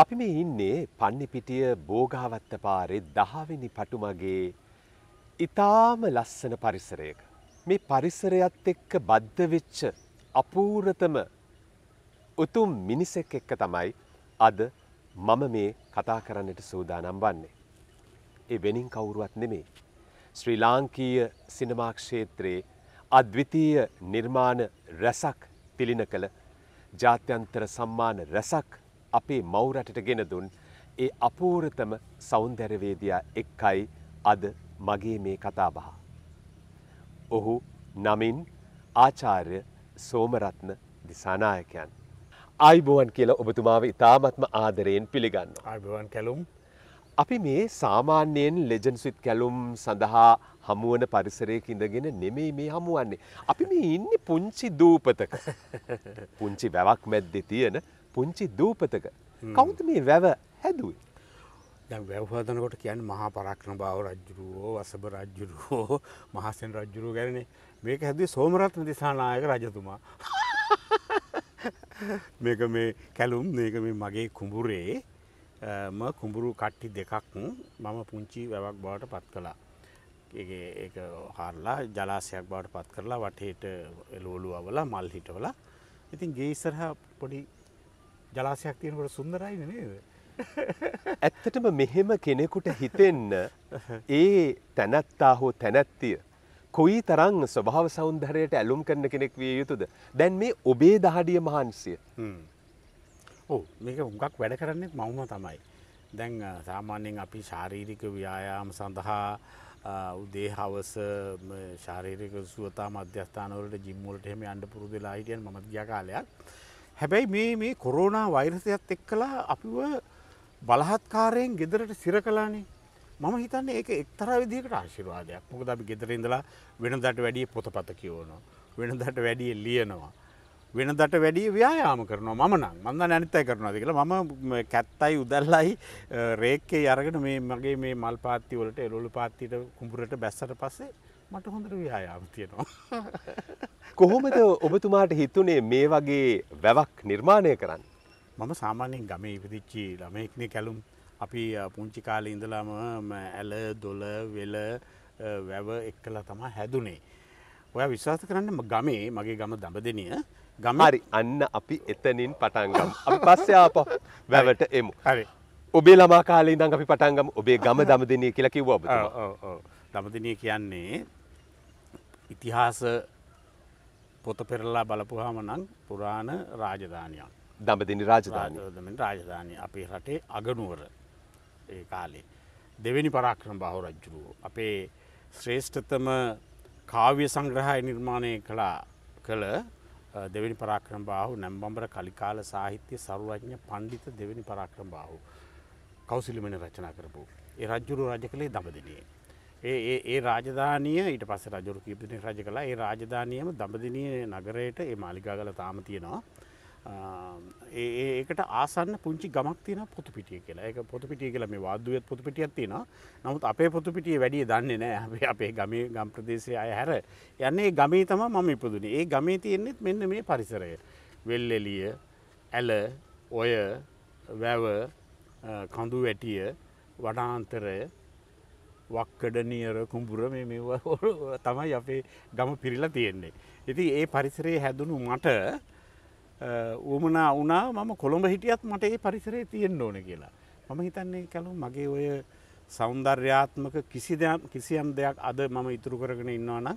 අපි මේ ඉන්නේ පන්නිපිටිය බෝගාවත්ත පාරේ දහවෙනි පටුමගේ ඉතාම ලස්සන පරිසරයක. මේ පරිසරයත් එක්ක බද්ධ වෙච්ච අපූර්තම උතුම් මිනිසෙක් එක්ක තමයි අද මම මේ කතා කරන්නට සූදානම් වන්නේ. ඒ වෙනින් කවුරුවත් නෙමේ. ශ්‍රී ලාංකීය සිනමා ක්ෂේත්‍රයේ අද්විතීය නිර්මාණ රැසක් තිලින කළ ජාත්‍යන්තර සම්මාන රැසක් අපේ මවුරටට ගෙන දුන් ඒ අපූර්තම සෞන්දර්යවේදියා එක්කයි අද මගේ මේ කතාබහ. ඔහු නමින් ආචාර්ය සෝමරත්න දිසානායකයන්. අයිබෝවන් කියලා ඔබතුමාව ඉතාමත්ම ආදරයෙන් පිළිගන්න. අයිබෝවන් කැලුම් අපි මේ සාමාන්‍යයෙන් ලෙජන් සිත් කැලුම් සඳහා හමුවන පරිසරයක ඉඳගෙන නෙමෙයි මේ හමුවන්නේ. අපි මේ ඉන්නේ පුංචි දූපතක. පුංචි වැවක් මැද්දේ තියෙන පුංචි දූපතක කෞුද මේ වැව හැදුවේ. දැ වැව්හදනකොට කියන් මහා පරක්න බාව රජ්ජුරුවෝ වසබ රජ්ජුරුවෝ මහසෙන් රජ්ජුරුව ගැන මේක හැදේ සෝමරත්න දිසානායක රජතුමා මේක මේ කැලුම් මේක මේ මගේ කුඹුරේ ම කුඹුරු කට්ටි දෙකක් මම පුංචි වැවක් බවට පත් කළා ඒ හාරලා ජලාසයක් බවට පත් කරලා වටේට එලෝලු අවලා මල් හිටවලා ඉතින් ගේසරහ පොඩි ජලාසයක් තියෙනකොට සුන්දරයින නේද. ඇත්තටම මෙහෙම කෙනෙකුට හිතෙන්න ඒ තැනැත්තා හෝ තැනැත්තිය. කොයි තරං ස්වභාව සෞන්දරයට ඇලුම් කරන කෙනෙක් විය යුතුද. දැන් මේ ඔබේ දහඩිය මහන්සිය. ඕ මේක උගක් වැඩ කරන්නෙත් මවම තමයි. දැන් සාමාන්‍යයෙන් අපි ශාරීරික ව්‍යයාම සඳහා උදේ හවස ශාරීරික සුවතා මධ්‍යස්ථානවලට ජිම්මලට හෙම අන්ඩ පුරුදලා හිටියන් මත් ග්‍යා කාලයක්. හැබැයි මේ මේ කොරෝනා වෛරසයත් එක්කලා අපිව බලහත්කාරයෙන් ගෙදරට සිර කලානේ මම හිතන්න ඒක එක්තර විදිකට ආශිර්වාදයක් මොකද අපි ගෙදර ඉඳලා වෙනදට වැඩිය පොතපත කියවනවා වෙනදට වැඩිය ලියනවා වෙනදට වැඩිය ව්‍යයාම කරනවා මම නම් මන්ද නැනිත්තයි කරනවාද කියලා මම කැත්තයි උදල්ලයි රේක්කේ අරගෙන මේ මගේ මේ මල් පාත්ති වලට එළොළු පාත්තිට කුඹුරට බැස්සට පස්සේ මට හොඳට ව්‍යයාම තියෙනවා. කොහොමද ඔබතුමාට හිතුනේ මේ වගේ වැවක් නිර්මාණය කරන්න. මම සාමාන්‍යෙන් ගමේ ඉපදිච්චි ළමයෙක්නේ කැලුම් අපි පුංචි කාලේ ඉඳලාම ඇල දොල වෙල වැව එක්කලා තමා හැදුනේ. ඔය විශ්වාස කරන්න ගමේ මගේ ගම දඹදනිය ගමරි අන්න අපි එතනින් පටන්ගම් අපි පස්සේ ආප වැවට එමු. හරි. ඔබේ ළමා කාලේ ඉඳන් අපි පටන්ගම් ඔබේ ගම දමදිනය කියලා කිව්ව ඔබ. දමදිනය කියන්නේ ඉතිහාස පොත පෙරලා බලපුහම නම් පුරාණ රාජධානයක් දඹදිනි රාජධානය රාජධානය අපේ රටේ අගනුවර ඒ කාලේ. දෙවැනි පරාක්‍රම බහෝ රජ්ජුරුවෝ. අපේ ශ්‍රේෂ්ඨතම කාව්‍ය සංග්‍රහය නිර්මාණය කළා කළ දෙවැනි පරාක්‍රම බාහු නැම්බම්බර කලිකාල සාහිත්‍ය සරුවඥ පණ්ඩිත දෙවැනි පරාක්‍රම බාහු කෞසිලිමෙන රචනා කරපු. ඒ රජ්ජුරු රජ කළේ දඹදිනේ. ඒ ඒ රාජධානය ඊට පස රජරු කීපතින රජ කලා ඒ රාජධානයම දඹදිනය නගරයට ඒ මාලිකාගල තාම තියෙනවා. ඒකට ආසන්න පුංචි ගමක් තින පොතුපිටිය කියලා එක පොතුපිටිය කියල මේ වාදුවත් පොතුපිටියත් තියෙන නමුත් අපේ පොතුපිටිය වැඩිය දන්නේ නෑ අපේ අපේ ගමේ ගම් ප්‍රදේශය අය හැර යන්නේ ගමේ තම මම ඉපදුනේ ඒ ගමේ තියෙන්නෙත් මෙන්න මේ පරිසරය. වෙල්ලෙලිය ඇල ඔය වැව කඳු වැටිය වඩාන්තරය වක්කඩ නියර කුඹුර මේ තමයි අපේ ගම පිරිලා තියෙන්නේ. ඉති ඒ පරිසරයේ හැදුණු මට ඌමනා වුණා මම කොළඹ හිටියත් මට ඒ පරිසරේ තියෙන්න්න ඕන කියලා. මම හිතන්නේ කැලු මගේ ඔය සෞන්දර්යාත්මක කිසියම් දෙයක් අද මම ඉතුරු කරගෙන ඉන්නවන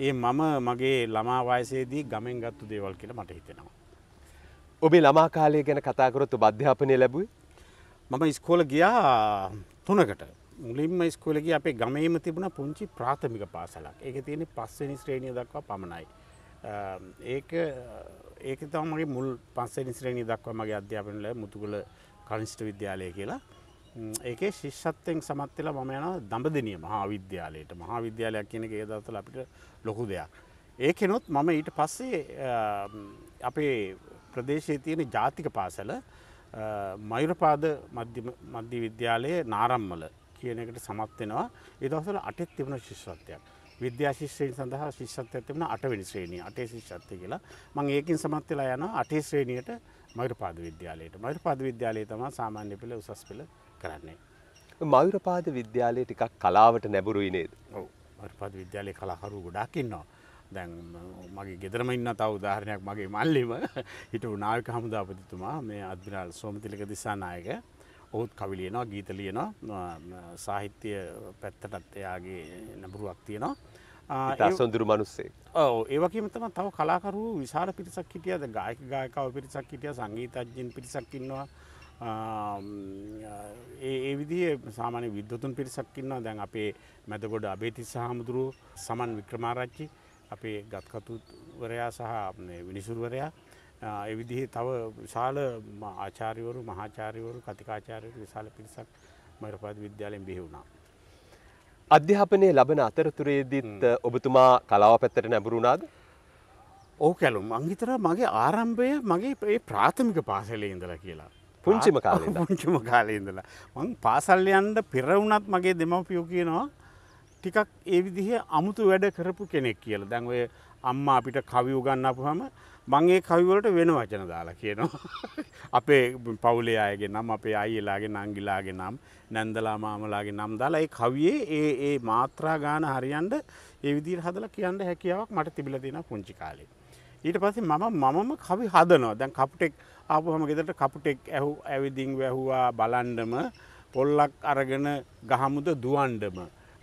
ඒ මම මගේ ළමා වයසේදී ගමෙන් ගත්තු දේවල් කියලා මට හිතෙනවා. ඔබේ ළමා කාලය ගැන කතාකරොත්තු බධ්‍යාපනය ලැබුයි මම ඉස්කෝල ගියා තුනකට මුලින්ම ස්කූලගේ අපේ ගමේම තිබුණ පුංචි ප්‍රාථමික පාසලක් ඒක තියෙන පස්සනි ශ්‍රේණිය දක්වා පමණයි. ඒක ඒක තමගේ මුල් පස්සනි ශ්‍රේණී දක්වා මගේ අධ්‍යාපනල මුතුකුල කනිෂ්ට විද්‍යාලය කියලා ඒකේ ශිෂ්ෂත්තයෙන් සමත් වෙලා මම යනවා දඹදෙනිය මහා විද්‍යාලයට මහා විද්‍යාලයක් කියන එක ඒ දවස්වල අපිට ලොකු දෙයක්. ඒකෙනොත් මම ඊට පස්සේ අපේ ප්‍රදේශයේ තියෙන ජාතික පාසල මයුරපාද මධ්‍ය විද්‍යාලයේ නාරම්මල කියන එකට සමත් වෙනවා. ඒ දවස්වල අටෙත් තිබුණ ශිෂ්‍යත්වයක්. විද්‍යා ශිෂ්‍යයන් සඳහා ශිෂ්‍යත්වයක් තිබුණා අටවෙනි ශ්‍රේණිය. අටේ ශිෂ්‍යත්වය කියලා. මම ඒකෙන් සමත් වෙලා යනවා අටේ ශ්‍රේණියට මෛරපාද විද්‍යාලයට. මෛරපාද විද්‍යාලය තමයි සාමාන්‍ය පෙළ උසස් පෙළ කරන්නේ. මෛරපාද විද්‍යාලය ටිකක් කලාවට නැඹුරුයි නේද? ඔව්. මෛරපාද විද්‍යාලයේ කලාකරු ගොඩාක් ඉන්නවා. දැන් මගේ ගෙදරම ඉන්න තව උදාහරණයක් මගේ මල්ලිම හිටපු නායක හමුදාපතිතුමා මේ අද්විරාල් සෝමතිලක දිසානායක ඔහුත් කවි ලියනවා ගීත ලියනවා සාහිත්‍ය පැත්තටත් එයාගේ නැඹුරුවක් තියෙනවා සොඳුරු මනුස්සේ ඕ ඒවකම තම තව කලාකරු විශාර පිරිසක් හිටියද ගායක ගායකව පිරිසක් හිටිය සංගීතජ්ජෙන් පිරිසක්කින්නවා ඒ විදි සාමාන විද්වතුන් පිරිසක්කින්නවා දැන් අපේ මැදගොඩ අබේතිස් සහමුදුරු සමන් වික්‍රමාරච්චි අපේ ගත්කතුවරයා සහ විනිසුරුවරයා එවිදිහ තව විශාල ආචාරිවරු මහාචාරිවරු කතිකාචාරයවරු විශාල පිරිසක් මරපද විද්‍යාලයෙන් බිහිවුණා. අධ්‍යාපනය ලබන අතරතුරේදීත් ඔබතුමා කලාව පැත්තට නැබරුණාද ඕ කැලුම් මංහිතර මගේ ආරම්භය මගේ ඒ ප්‍රාථමික පාසලේ ඉඳල කියලා. පුංචිම කාල පුංචිම කාලය ඉඳලා. මං පාසල්යන්ට පෙරවුනත් මගේ දෙමපියෝ කියනවා ටිකක් ඒ විදිහ අමුතු වැඩ කරපු කෙනෙක් කියලා දැන් ඔය අම්මා අපිට කවියු ගන්නපු හම මං ඒ කවිවලට වෙන වචන දාලා කියනවා අපේ පවුලේ අයගේ නම් අපේ අයිලාගේ නංගිලාගේ නම් නැන්දලා මාමලාගේ නම් දාලා ඒ කවියේ ඒ ඒ මාත්‍රා ගාන හරියන්ට ඒ විදිහට හදලා කියන්න හැකියාවක් මට තිබිලා තියෙනවා පුංචි කාලේ. ඊට පස්සේ මම මමම කවි හදනවා. දැන් කපුටෙක් ආපුවම ගෙදරට කපුටෙක් ඇහු ඇවිදින් වැහුවා බලන්නම පොල්ලක් අරගෙන ගහමුද දුවන්නම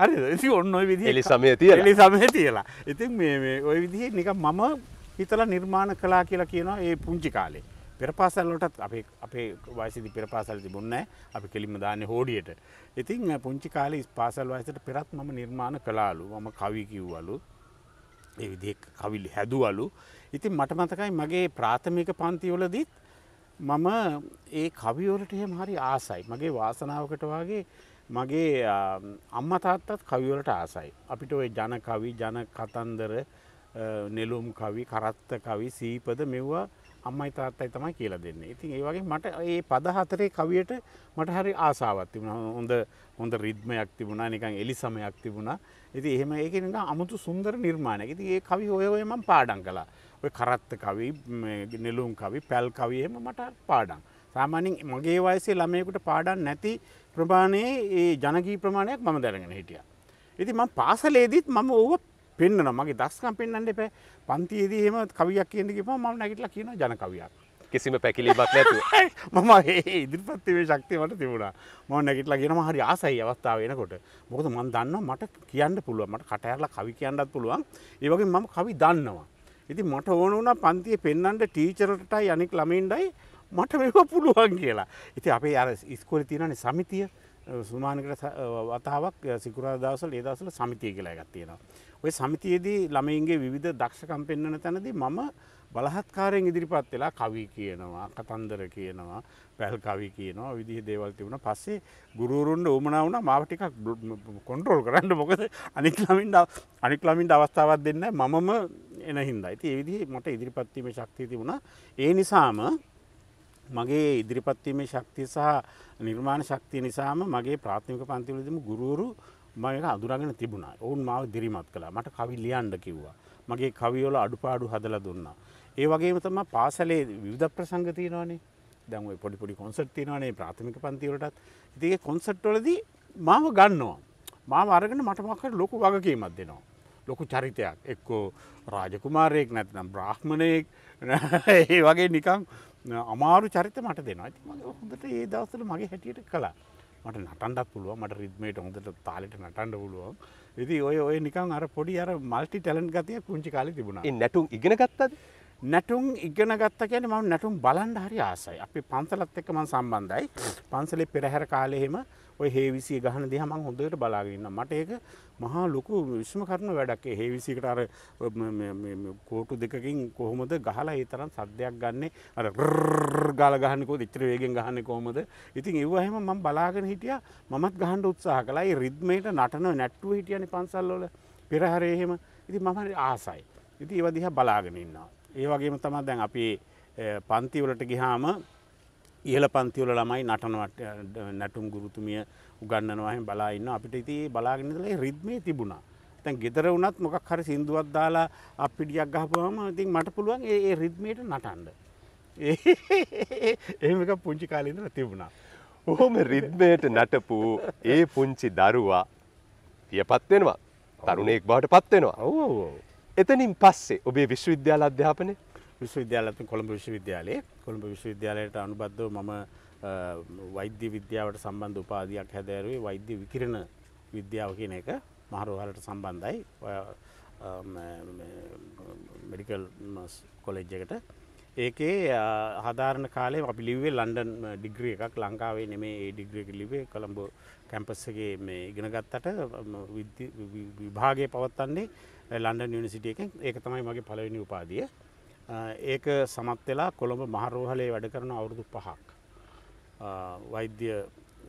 හරි ඉතින් ඔන්න ඔය විදිහේ එලි සමය තියලා එලි සමය තියලා ඉතින් මේ මේ ඔය විදිහේ නිකන් මම හිතලා නිර්මාණ කලා කියලා කියනවා ඒ පුංචි කාලේ. පෙරපාසල්ලටත් අපේ අපේ වයසිදි පෙරපාසල් තිබුන්නේ අපි කෙලිම දාන්නේ හෝඩියට. ඉතින් පුංචි කාලේ පාසල් වයසට පෙරත් මම නිර්මාණ කළාලු. මම කවි කිව්වලු. ඒ විදිහේ කවි හැදුවලු. ඉතින් මට මතකයි මගේ ප්‍රාථමික පන්තිවලදීත් මම ඒ කවි වලට එහෙම හරි ආසයි. මගේ වාසනාවකට වාගේ මගේ අම්මා තාත්තත් කවි වලට ආසයි. අපිට ওই ජන කවි, ජන කතන්දර නෙලුම් කවි කරත්ත කවි සීපද මෙව්වා අම්මයි තාත්තයි තමයි කියලා දෙන්න. ඉතින් ඒ වගේ මට ඒ පද හතරේ කවියට මට හරි ආසාවක් තිබුණා. හොඳ හොඳ රිද්මයක් තිබුණා. නිකන් එලිසමයක් තිබුණා. ඉතින් එහෙම ඒක නිකන් අමුතු සුන්දර නිර්මාණයක්. ඉතින් ඒ කවි ඔය ඔය මම පාඩම් කළා. ඔය කරත්ත කවි, නෙළුම් කවි, පැල් කවි එහෙම මට පාඩම්. සාමාන්‍යයෙන් මගේ වයසේ ළමයෙකුට පාඩම් නැති ප්‍රමාණයේ ඒ ජනගී ප්‍රමාණයක් මම දැනගෙන හිටියා. ඉතින් මම පාසලේදීත් මම ඕවා පෙන්න්න මගේ දස්කම් පෙන්න්න එප පන්තියේදීම කවියක් කියන්න කිප ම නැගටලා කියන ජන කවියක් කිසිම පැකිලීමක් නැතු මම ඒ ඉදිරිපත්තිවේ ශක්තියට තිබුණා ම නැගටලා ගෙනම හරි ආසයි අවස්ථාව වෙනකොට මොකද මන් දන්න මට කියන්න පුළුව මට කටඇරලා කවි කියන්නත් පුළුවන් ඒවගේ මම කවි දන්නවා ඉති මට ඕන වුණ පන්තිය පෙන්න්නට ටීචරටයි යනික් ළමෙන්ඩයි මට මේක පුළුවන් කියලා ඉති අපේ අර ඉස්කොල තියනනේ සමිතිය සුමානකට වතාවක් සිකුරා දවසල් ඒදසල සමිතිය කියලා ගත්තියෙනවා ඔය සමිතියේදී ළමයින්ගේ විධ දක්ෂකම් පෙන්න්නන තැනදී මම බලහත්කාරයෙන් ඉදිරිපත් වෙලා කවි කියනවා කතන්දර කියනවා පැල් කවි කියනවා විදිහ දේවල් තිබුණ පස්සේ ගුරුරුන්ට ඕමනා වුණ මාව ටිකක් කොන්ට්‍රෝල් කරන්න මොකද අනික්ලමින් අනික්ලමින් අවස්ථාවත් දෙන්න මමම එන හින්දා ඇති ඒවිදි මට ඉදිරිපත්වීම ශක්තිය තිබුණ ඒ නිසාම මගේ ඉදිරිපත්වීමේ ශක්තිය සහ නිර්මාණ ශක්තිය නිසාම මගේ ප්‍රාථමික පන්තිවලදම ගුරුවරු මයක අදුරගෙන තිබුණා ඔවුන් මාව දිරිමත් කලා මට කවි ලියන්ඩ කිව්වා මගේ කවියෝල අඩුපාඩු හදල දුන්නා ඒ වගේම තම පාසලේ විවිධ ප්‍රසංග තියෙනවානේ දැන් ඔය පොඩි පොඩි කොන්සර්ට් තියෙනවානේ ප්‍රාථමික පන්තිවලටත් ඉතින් ඒ කොන්සර්ට් වලදී මාව ගන්නවා මාව අරගෙන මට මොකක්ද ලොකු වගකීමක් දෙනවා ලොකු චරිතයක් එක්කෝ රාජකුමාරයෙක් නැත්නම් බ්‍රාහ්මණයෙක් ඒ වගේ නිකං අමාරු චරිත මට දෙනවා ඇති මගේ හොඳට ඒ දවසල මගේ හැටියට කලා මට නටන්ඩක් පුළුව මට රිද්මේට හොඳට තාලට නටන්ඩ පුළුවන් ඉති ඔය ඔය නිකන් අර පොඩි අර මල්ටි ටැලන් ගතිය පුංචි කාලි තිබුණ නැටුම් ඉගෙන ගත්තද නැටුම් ඉගෙන ගත්ත කියන ම නැටුම් බලන්ඩ හරි ආසයි අපි පන්සලත් එක්ක මන් සම්බන්ධයි පන්සලි පෙරහැර කාලෙහෙම ඔය හේවිසිය ගහන දෙහ මං හොඳට බලාගන්න මට ඒක මහා ලොකු විශ්ම කරන වැඩක් හේවිසිකට අර කෝටු දෙකකින් කොහොමද ගහලා ඒ තරම් සද්‍යයක් ගන්නේ අර ගාල ගහනකෝ දෙච්චර වේගෙන් ගහන්න කොහොමද ඉතින් එව්වහෙම මං බලාගෙන හිටිය මත් ගහන්ඩ උත්සාහ කලායි රිද්මයට නටන නැට්ටුව හිටියන පන්සල්ලොල පෙරහරයහෙම ඉති මම ආසයි ඉති ඒවදිහ බලාගෙන ඉන්නවා ඒ වගේම තමා දැන් අපේ පන්තිවලට ගිහාම ඉහල පන්තිවල ළමයි නටනවට නැටුම් ගුරුතුමිය උගන්නනවාහෙන් බලාඉන්න අපිට ඉති බලාගෙනදලේ රිද්මේ තිබුණා තැන් ගෙදර වුණත් මොකක් හරි සිින්දුවත් දාලා අපිටියක් ගහපුහම ඉතින් මට පුළුවන් ඒ රිද්මයට නටන්ඩ ඒමක පුංචි කාලින්දර තිබුණා ඔහොම රිද්මයට නටපු ඒ පුංචි දරුවා පියපත්වෙනවා තරුණයෙක් බවට පත්වෙනවා එතනින් පස්සේ ඔබේ විශ්වවිද්‍යාල අධ්‍යාපනය විශ්වවිද්‍යාලත් කොළඹ විශ්වවිද්‍යාලයේ කොළඹ විශ්වවිද්‍යාලයට අනුබද්ධව මම වෛද්‍ය විද්‍යාවට සම්බන්ධ උපාධයක් හැදෑරුවේ වෛද්‍ය විකිරණ විද්‍යාව කියන එක මහරෝහලට සම්බන්ධයි මෙඩිකල් කොලෙජ් එකට ඒකේ හදාරණ කාලේ අපි ලිවේ ලන්ඩන් ඩිග්‍රිය එකක් ලංකාවේ නෙමේ ඒ ඩිග්‍රියක ලිවේ කොළඹ කැම්පස්සගේ මේ ඉගෙනගත්තට විභාගය පවත්වන්නේ ලන්ඩන් නිනිසිටිය එක ඒක තමයි මගේ පලවෙනි උපාදිය ඒක සමත් වෙලා කොළඹ මහරෝහලේ වැඩ කරන අවුරුදු පහක් වෛද්‍ය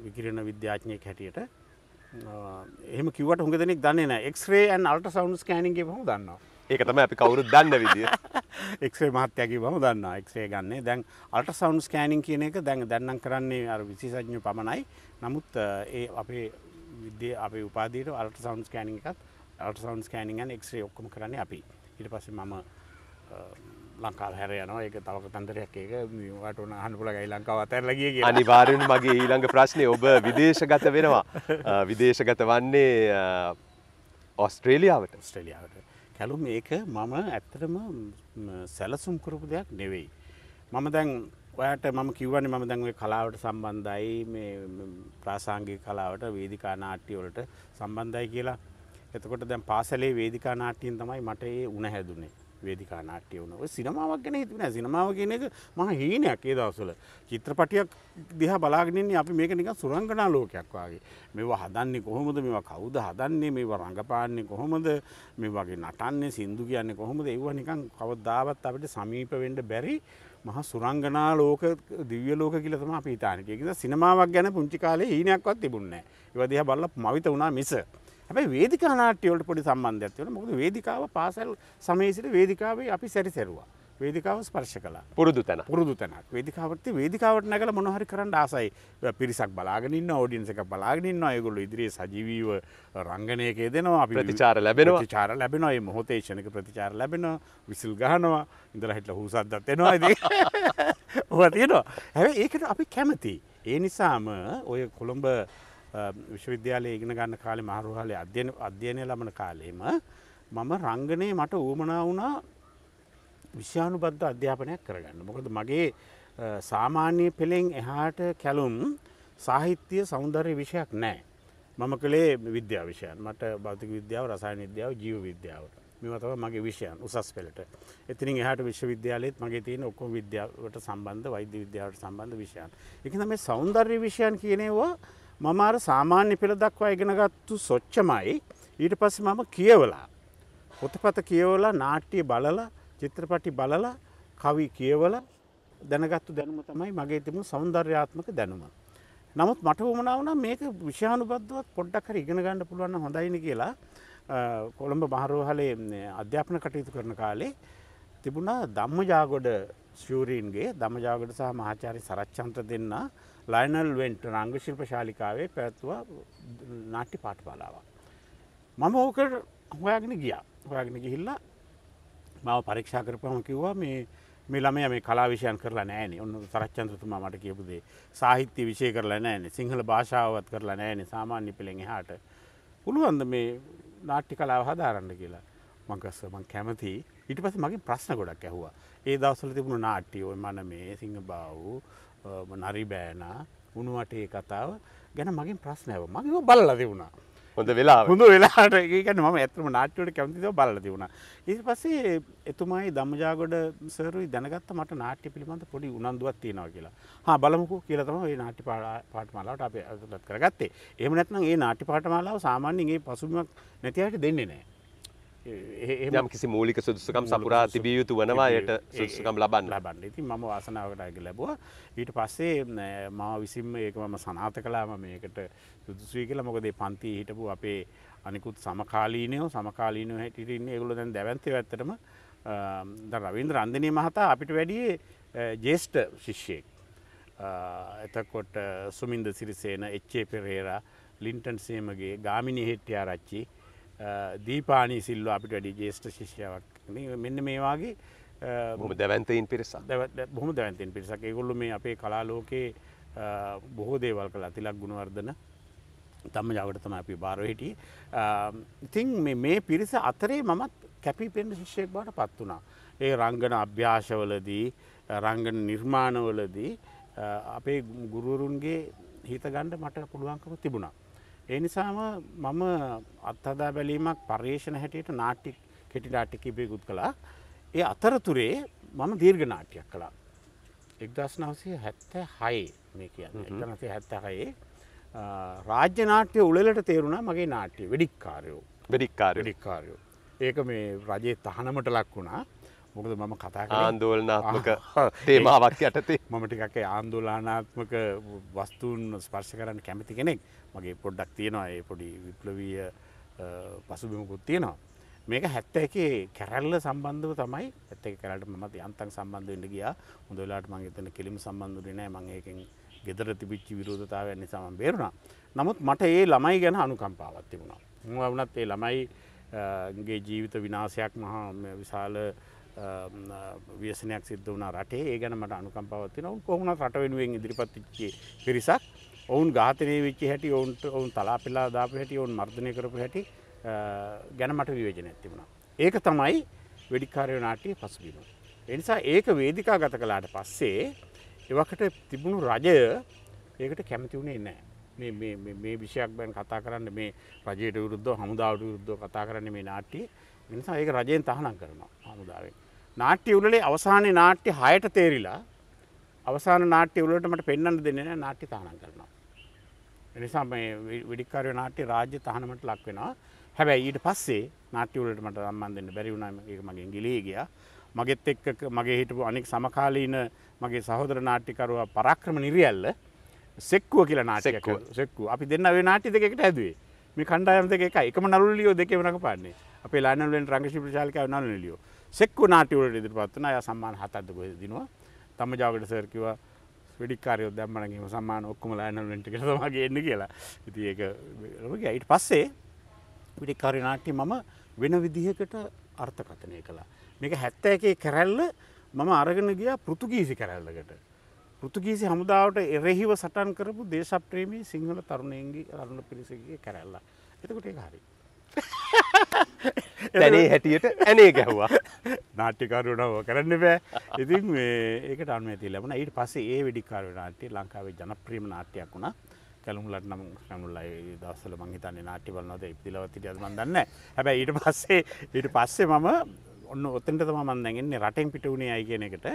විකිරණ විද්‍යාඥයක් හැටියට එහම කිවට හොඳ දෙනෙක් දන්න එක්ේ ඇන් අල්ට සවුන්ස් කෑනගේ හම දන්නවා ඒක තම අපි කවුරු දන්න විදිිය එක්ේ මහත්තයකි බම දන්න එක්ේ ගන්නේ දැන් අල්ට සවුන්ස් කෑනින් කියන එක දැන් දැන්නම් කරන්නේ අර විසිසඥ පමණයි නමුත් ඒ අපේ විද්‍ය අප උපාදීට අල්ට සවුන්ස් කෑනිකත් අල්ට සවුන්ස් කෑනිගන් එක්ේ ඔක්කම කරන්නේ අපි ඉට පස මම ලංකාල් හැරයන ඒක තව කතන්දරයක් ඒක වටන හනුපුල ගයි ලංකාව අතරල ගිය අනිවාරෙන් මගේ ඊළඟ ප්‍රශ්නය ඔබ විදේශගත වෙනවා විදේශගත වන්නේ ඔස්ට්‍රේලියාවට ස්ට්‍රලියාවට කැලුම් ඒක මම ඇත්තටම සැලසුම් කරපු දෙයක් නෙවෙයි. මම දැන් ඔයාට මම කිව්වන්නේ මම දැන් ඔය කලාවට සම්බන්ධයි මේ ප්‍රාසංගික කලාවට වේදිකා නාට්‍යවලට සම්බන්ධයි කියලා. එතකොට දැන් පාසලේ වේදිකා නාට්‍යයෙන් තමයි මට ඒ උණ හැදුනේ. වේදිකා නාට්‍ය වුණ ඔය සිනමාවක් ගැන හිතුන සිනමාව කියන එක මහ හීනයක් ඒ දවසල චිත්‍රපටියක් දිහා බලාගෙනන්නේ අපි මේක නික සුරංගනා ලෝකයක් වගේ මෙවා හදන්නේ කොහොමද මෙවා කවුද හදන්නේ මේවා රඟපාන්නේ කොහොමද මේ වගේ නටන්නේ සින්දු කියන්නේ කොහොමද ඒව නිකන් කවදාවත් අපිට සමීප වෙන්න බැරි මහ සුරංගනා ලෝක දිව්‍ය ලෝක කියලා තමයි අපි හිතන්නේ. ඒක නිසා සිනමාවක් ගැන පුංචි කාලේ හීනයක්වත් තිබුණේ නැහැ. ඒවා දිහා බලලා මවිත වුණා මිස හැබැයි වේදිකා නාට්‍ය වලට පොඩි සම්බන්ධයක් තියෙනවා. මොකද වේදිකාව පාසල් සමයේ සිට වේදිකාවේ අපි සැරිසරුවා. වේදිකාව ස්පර්ශ කළා. පුරුදු තැන. පුරුදු තැනක්. වේදිකාවට වේදිකාවට නැගලා මොනවා හරි කරන්න ආසයි. පිරිසක් බලාගෙන ඉන්නවා, ඔඩියන්ස් එකක් බලාගෙන ඉන්නවා. ඒගොල්ලෝ ඉදිරියේ සජීවීව රංගනයක යෙදෙනවා. අපි ප්‍රතිචාර ලැබෙනවා. ප්‍රතිචාර ලැබෙනවා. මේ මොහොතේ ෂණික ප්‍රතිචාර ලැබෙනවා. විසිල් ගහනවා. ඉඳලා හිටලා හුසද්දත් එනවා. ඉතින් ඔවා තියෙනවා. හැබැයි ඒකට අපි කැමතියි. ඒ නිසාම ඔය කොළඹ විශ්වවිද්‍යාලය ඉගෙන ගන්න කාලෙ මහරුහලේ අධ්‍යන අධ්‍යයනය ලබන කාලෙම මම රංගනය මට ඌමනා වුණා විශ්‍යානුබද්ධ අධ්‍යාපනයක් කරගන්න. මොකද මගේ සාමාන්‍ය පෙළෙන් එහාට කැලුම් සාහිත්‍යය සෞන්දර්ය විෂයක් නෑ. මම කළේ විද්‍යා විෂයන් මට බෞතික විද්‍යාව රසායන විද්‍යාව ජීව විද්‍යාවට මෙමතව මගේ විෂයන් උසස් පෙළට එතිනින් එහට විශ්වවිද්‍යාලයත් මගේ තියෙන ඔක්කො විද්‍යාවට සම්බන්ධ වෛද්‍ය විද්‍යාවට සම්බන්ධ විෂයන්. එකන මේ සෞන්දර්ය විෂයන් කියනවා මම අර සාමාන්‍ය පෙළ දක්වා ඉගෙනගත්තු සොච්චමයි ඊට පස්සේ මම කියවලා. පොතපත කියවලා නාට්‍ය බලලා චිත්‍රපටි බලලා කවි කියවල දැනගත්තු දැනුම තමයි මගේ තිබුණු සෞන්දර්යාත්මක දැනුම. නමුත් මට වමනාවන මේක විශානුබද්ධවත් පොඩ්ඩක් හරි ඉගෙන ගන්න පුළුවන් හොඳයින කියලා කොළඹ මහරෝහලේ අධ්‍යාපන කටයුතු කරන කාලේ තිබුණා ධම්ම ජාගොඩ ශූරීන්ගේ ධමජාගොඩ සහ මහාචාරි සරච්චන්ත්‍ර දෙන්නා ලයිනල් වෙන්ට රංගශිල්ප ශාලිකාවේ පැත්තුවා නාට්‍ය පාට පාලාවක්. මම ඕකට හොයාගෙන ගියා හොයාගෙන ගිහිල්ලා මව පරීක්ෂා කරපහම කිව්වා මේ මේ ළමය මේ කලා විෂයන් කරලා නෑනේ ඔන්න සරච්චන්ද්‍රතුමා මට කියපුදේ සාහිත්‍ය විෂය කරලා නෑනේ සිංහල භාෂාවත් කරලා නෑනේ සාමාන්‍ය පෙළෙන් එහාට පුළුවන්ද මේ නාට්‍ය කලාව හදාරන්න කියලා මංකස්ස මං කැමති ඊට පස්සේ මගේ ප්‍රශ්න ගොඩක් ඇහුවා ඒ දවස්වල තිබුණු නාට්‍ය ඔය මන මේ සිංහ බාවු නරිබෑනා උනුවටේ කතාව ගැන මගින් ප්‍රශ්නයව මගේ බල්ල දෙවුණා හොඳ වෙලා හොඳ වෙලාට ඒකන ම ඇතම නාට්‍යවට කැමතිව බල්ල දෙවුණා ඉති පස්සේ එතුමයි දම්ජාගොඩ සරුයි දැනගත්ත මට නාට්‍ය පිළිබඳ පොඩි උනන්දුවත් තියෙනවා කියලා හා බලමුකු කියලතම ඒ නාටි පාටමාලාට අප ඇතුලත් කරගත්තේ එම නැත්නම් ඒ නාටි පාටමාලාව සාමාන්‍යගේ පසුමක් නැතියට දෙන්නේ නෑ යම් කිසි මූලික සුදුසුකම් සපුරා තිබිය යුතු වනවායට සුදුසුකම් ලබන්න ලබන්න ඉති ම වාසනාවකටක ලැබවා ඊට පස්සේ මා විසින්ම ඒක මම සනාත කලාම මේකට සුදුසුවී කියලා මොකදේ පන්ති හිටපු අපේ අනිකුත් සමකාලීනයෝ සමකාලීනය හැටිරන්නේ එගුල දැන් දැවන්තේ ඇත්තටම ද රවින්ද රන්ධනය මහතා අපිට වැඩියේ ජේෂ්ට ශිෂ්‍යයෙක් එතකොට සුමින්ද සිරිසේන එච්චේ පෙරේරා ලින්ටන් සේමගේ ගාමිණි හෙට්ටියා රච්චි දීපානී සිල්ල අපිට වැඩි ජේෂ්ට ශිෂ්‍යාවක් මෙන්න මේවාගේ බොම දැවන්තයින් පිරිසක් බොහම දැවන්තයෙන් පිරිසක් ඒගොල්ලු මේ අපේ කලාලෝකයේ බොහෝ දේවල් කළ අතිලක් ගුණවර්ධන තම ජවටතන අපි බාර හිටිය ඉතිං මේ පිරිස අතරේ මමත් කැපි පෙන්ඩ ශිෂ්‍යයෙක් බට පත් වුණා ඒ රංගන අභ්‍යාශවලදී රංගන නිර්මාණවලදී අපේ ගුරුවරුන්ගේ හිත ගණ්ඩ මට පුළුවන්කම තිබුණා ඒ නිසාම මම අත්හදා බැලීමක් පර්යේෂණ හැටියට නාටි කෙටි නාටි කිබයකුත් කළා. ඒ අතරතුරේ මම දීර්ඝ නාට්‍යයක් කළා. එක්දස් නවසේ හැත්ත හයේ මේ කියන්න එතනසේ හැත්ත හයේ රාජ්‍ය නාට්‍ය උලට තේරුණා මගේ නාට්‍ය වෙඩික්කාරයෝ වෙඩික්කාර ඩික්කාරයෝ. ඒක මේ රජයේ තහනමට ලක් වුණා මොකද මම කතා ආන්දෝලනාත්මක තේමාවක් යටතේ මම ටිකක් ආන්දෝලානාත්මක වස්තුූන් ස්පර්ශ කරන්න කැමති කෙනෙක් මගේ පොඩ්ඩක් තියෙනවා ඒ පොඩි විප්ලවීය පසුබිමකුත් තියෙනවා. මේක හැත්ත එකේ කැරල්ල සම්බන්ධව තමයි ඇත්ත කරට මත් යන්තන් සම්බන්ධෙන්ට ගිය හොඳලාට මගේ තන කෙලිම සම්බන්ධුනෑ මංඒකින් ගෙදර තිබිච්චි විරෝධතාවයන් නිසාම බේරුණා නමුත් මට ඒ ළමයි ගැන අනුකම්පාවත් තිබුණා. මුවනත් ඒ ළමයිගේ ජීවිත විනාසයක් මහා විශාල ව්‍යසනයක් සිද්ධ වුණ රටේ ඒ ගැන මට අනුකම්පවත්ති ඔවුන් කොහුණ රට වෙනුවෙන් ඉදිරිපත්තිච්චි පිරිසක් ඔවුන් ඝාතරය විච්චි හැටි ඔවුන්ට ඔවුන් තලා පෙල්ලා දාපු හැටි ඔවුන් මර්ධනය කරපු හැටි ගැන මට විවේජන ඇතිබුණා. ඒක තමයි වෙඩිකාරයෝ නාට්‍ය පසුබිම. එනිසා ඒක වේදිකා ගත කලාට පස්සේ එවකට තිබුණු රජය ඒකට කැමති වුණේ නෑ. මේ විෂයක් බැන් කතා කරන්න මේ රජයට විරුද්ධ හමුදාවට විරුද්ධ කතා කරන්න මේ නාට්ටිය නිසා ඒක රජයෙන් තහනම් කරනවා හමුදාවෙන්. නාට්‍ය උළලේ අවසානයේ නාට්‍ය 6ට තේරිලා අවසාන නාට්‍ය උළලට මට පෙන්වන්න දෙන්නේ නැහැ නාට්‍ය තහනම් කරනවා. ඒ නිසා මේ වෙඩික්කාරය නාට්‍ය රාජ්‍ය තහනමට ලක් වෙනවා. හැබැයි ඊට පස්සේ නාට්‍ය උළලට මට සම්බන්ධ වෙන්න බැරි වුණා ඒක මගෙන් ගිලී ගියා. මගෙත් එක්ක මගේ හිටපු අනෙක් සමකාලීන මගේ සහෝදර නාට්‍යකරුවා පරාක්‍රම නිරියල්ල සෙක්කුව කියලා නාට්‍යයක් සෙක්කුව. අපි දෙන්න ওই නාට්‍ය දෙක එකට හැදුවේ. මේ කණ්ඩායම් දෙක එකයි. එකම නළුලියෝ දෙකේම රඟපාන්නේ. අපේ ලානල්වෙන් රංගශිල්පී ශාලිකාව නළුලියෝ. සෙක්ව නාටිවලට ඉදිරිපත්වන අය සම්මාන හතත්ද ගොය දිනවා තම ජාගට සර්කිව වැඩිකාරයෝ දැම්මනගේ සම්මාන ඔක්කොම ලෑනලට කරමගේ එන්න කියලා ඉති ඒලමගේ අයිට පස්සේ විඩිකාරි නාට්‍ය මම වෙන විදිහකට අර්ථකථනය කළා මේක හැත්ත එකේ කැරැල්ල මම අරගෙන ගිය පෘතුගීසි කැරැල්ලකට. පෘතුගීසි හමුදාවට එරෙහිව සටන් කරපු දේශප්‍රේමී සිංහල තරුණයන්ගේ අරුණ පිරිසගේ කැරැල්ලා. එතකොට ඒ හරි. දැනේ හැටියට ඇනේ ගැහවා නාට්‍යකරුණව කරන්න බෑ ඉතින් ඒකට අනුව ඇති ලැබුණ ඊට පස්සේ ඒ වෙඩිකාරු නාට්‍ය ලංකාවේ ජනප්‍රීම නාට්‍යයක් වුණා කැලුම්ලට නම් කැනුල්ලයි දස්සල මංහිතන්නේ නාටි බලනොද ඉපදිලවතිට අදමන් දන්න හැබැයි ඊට පස්සේ ඊට පස්සේ මම ඔන්න ඔත්තන්ට තම මන්දැගෙන්නේ රටෙන් පිට වුණේ අයිගෙන එකට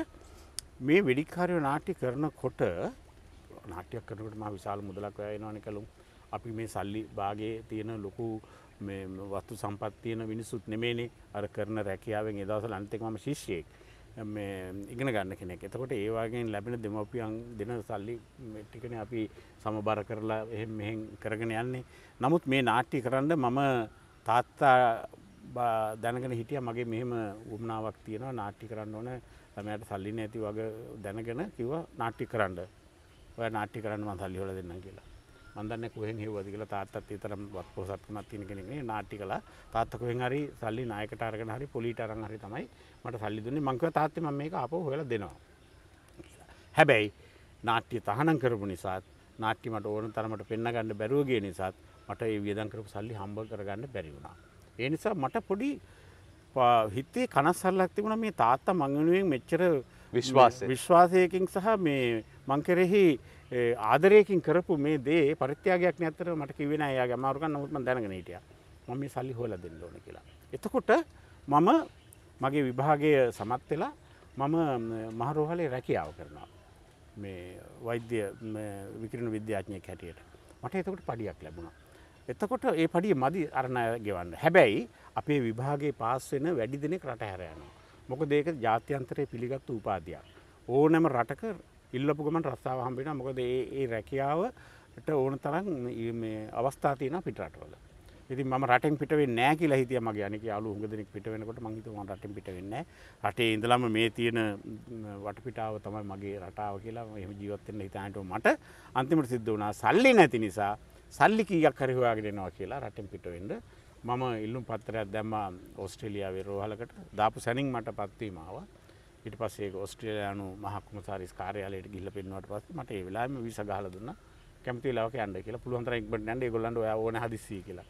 මේ වෙඩිකාරය නාටි කරන කොට නාට්‍යයක් කරනකට ම විශාල මුදලක් වැයනවාන කලුම් අපි මේ සල්ලි බාගේ තියෙන ලොකු වස්තු සම්පත්තියන මිනිස්සුත් නෙමේනේ අර කරන රැකියාවෙන් එදසල් අන්තෙක්ම ශිෂ්‍යයෙක් ඉගෙන ගන්න කෙනෙක් එතකොට ඒවාගෙන් ලැබෙන දෙමපියන් දෙන සල්ලි ටිකන අපි සමබර කරලා එ මෙහෙ කරගෙන යන්නේ නමුත් මේ නාට්ටි කරන්න මම තාත්තා දැනගෙන හිටිය මගේ මෙහෙම උමනාවක් තියෙනවා නාට්ටි කරන්න ඕන ළමයට සල්ලි නැති වගේ දැනගෙන කිව නාට්ටි කරන්න ඔය නාට්ටි කරන්න මසල්ලි හොල දෙන්න කියලා මන්දන්න කොහෙන් හෙව්වද කියලා තාත්තත් ඒ තරම් වත්පොහසත්කමක් තියෙන කෙනෙක් නෙවෙයි නාට්‍ය කළා තාත්තා කොහෙන් හරි සල්ලි නායකට අරගෙන හරි පොලීට අරන් හරි තමයි මට සල්ලි දුන්නේ මං කිව්වා තාත්තේ මම මේක ආපහු හොයලා දෙනවා හැබැයි නාට්‍ය තහනම් කරපු නිසාත් නාට්‍ය මට ඕන තරමට පෙන්න ගන්න බැරුව ගිය නිසාත් මට ඒ වියදම් කරපු සල්ලි හම්බ කරගන්න බැරි වුණා ඒ නිසා මට පොඩි හිතේ කනස්සල්ලක් තිබුණා මේ තාත්තා මං වෙනුවෙන් මෙච්චර විශ්වාසය විශ්වාසයකින් සහ මේ මං කෙරෙහි ආදරයකින් කරපු මේ දේ පරිත්‍යාගයක් නැතර මට කිවෙන යාගේ අමාරුකන් නමුත්ම දැනගෙනටිය මම මේ සල්ලි හොල දෙන්න ඕන කියලා. එතකොට මම මගේ විභාගය සමත් වෙලා මම මහරෝහලේ රැකියාව කරනවා. මේ වෛද්‍ය විකරණ විද්‍යාඥයක් හැටියට මට එතකොට පඩියක් ලැබුණා. එතකොට ඒ පඩිය මදි අරණය ගෙවන්න. හැබැයි අපේ විභාගේ පාස් වෙන වැඩි දෙනෙක් රට හැරයනවා. මොකද ඒක ජාත්‍යන්තරය පිළිගත්තු උපාධයක්. ඕනෑම රටක ඉල්ලපු ගමන් රස්සාව හම්බ වෙනවා. මොකද ඒ ඒ රැකියාවට ඕන තරම් මේ අවස්ථා තියෙනවා පිටරටවල. ඉතින් මම රටෙන් පිට වෙන්නේ නැහැ කියලා හිතියා මගේ අනික යාළුවෝ හුඟ දෙනෙක් පිට වෙනකොට මම හිතුවා මම රටෙන් පිට වෙන්නේ නැහැ. රටේ ඉඳලම මේ තියෙන වටපිටාව තමයි මගේ රටාව කියලා එහෙම ජීවත් වෙන්න හිතානට මට අන්තිමට සිද්ධ වුණා සල්ලි නැති නිසා සල්ලි කීයක් හරි හොයාගෙන එනවා කියලා රටෙන් පිට වෙන්න මම ඉල්ලුම් පත්‍රයක් දැම්මා ඕස්ට්‍රේලියාවේ රෝහලකට. දාපු සැනින් මට පත්වීම ආවා. ඊට පස්සේ ඔස්ට්‍රේලියානු මහ කොමසාරිස් කාර්යාලයට ගිහිල්ලා පෙන්නුවාට පස්සේ මට ඒ වෙලාවෙම වීසා ගහලා දුන්නා කැමති වෙලාවක යන්න කියලා පුළුවන් තරම් ඉක්මනට යන්න ඒගොල්ලන්ට ඔයා ඕන හදිස්සිය කියලා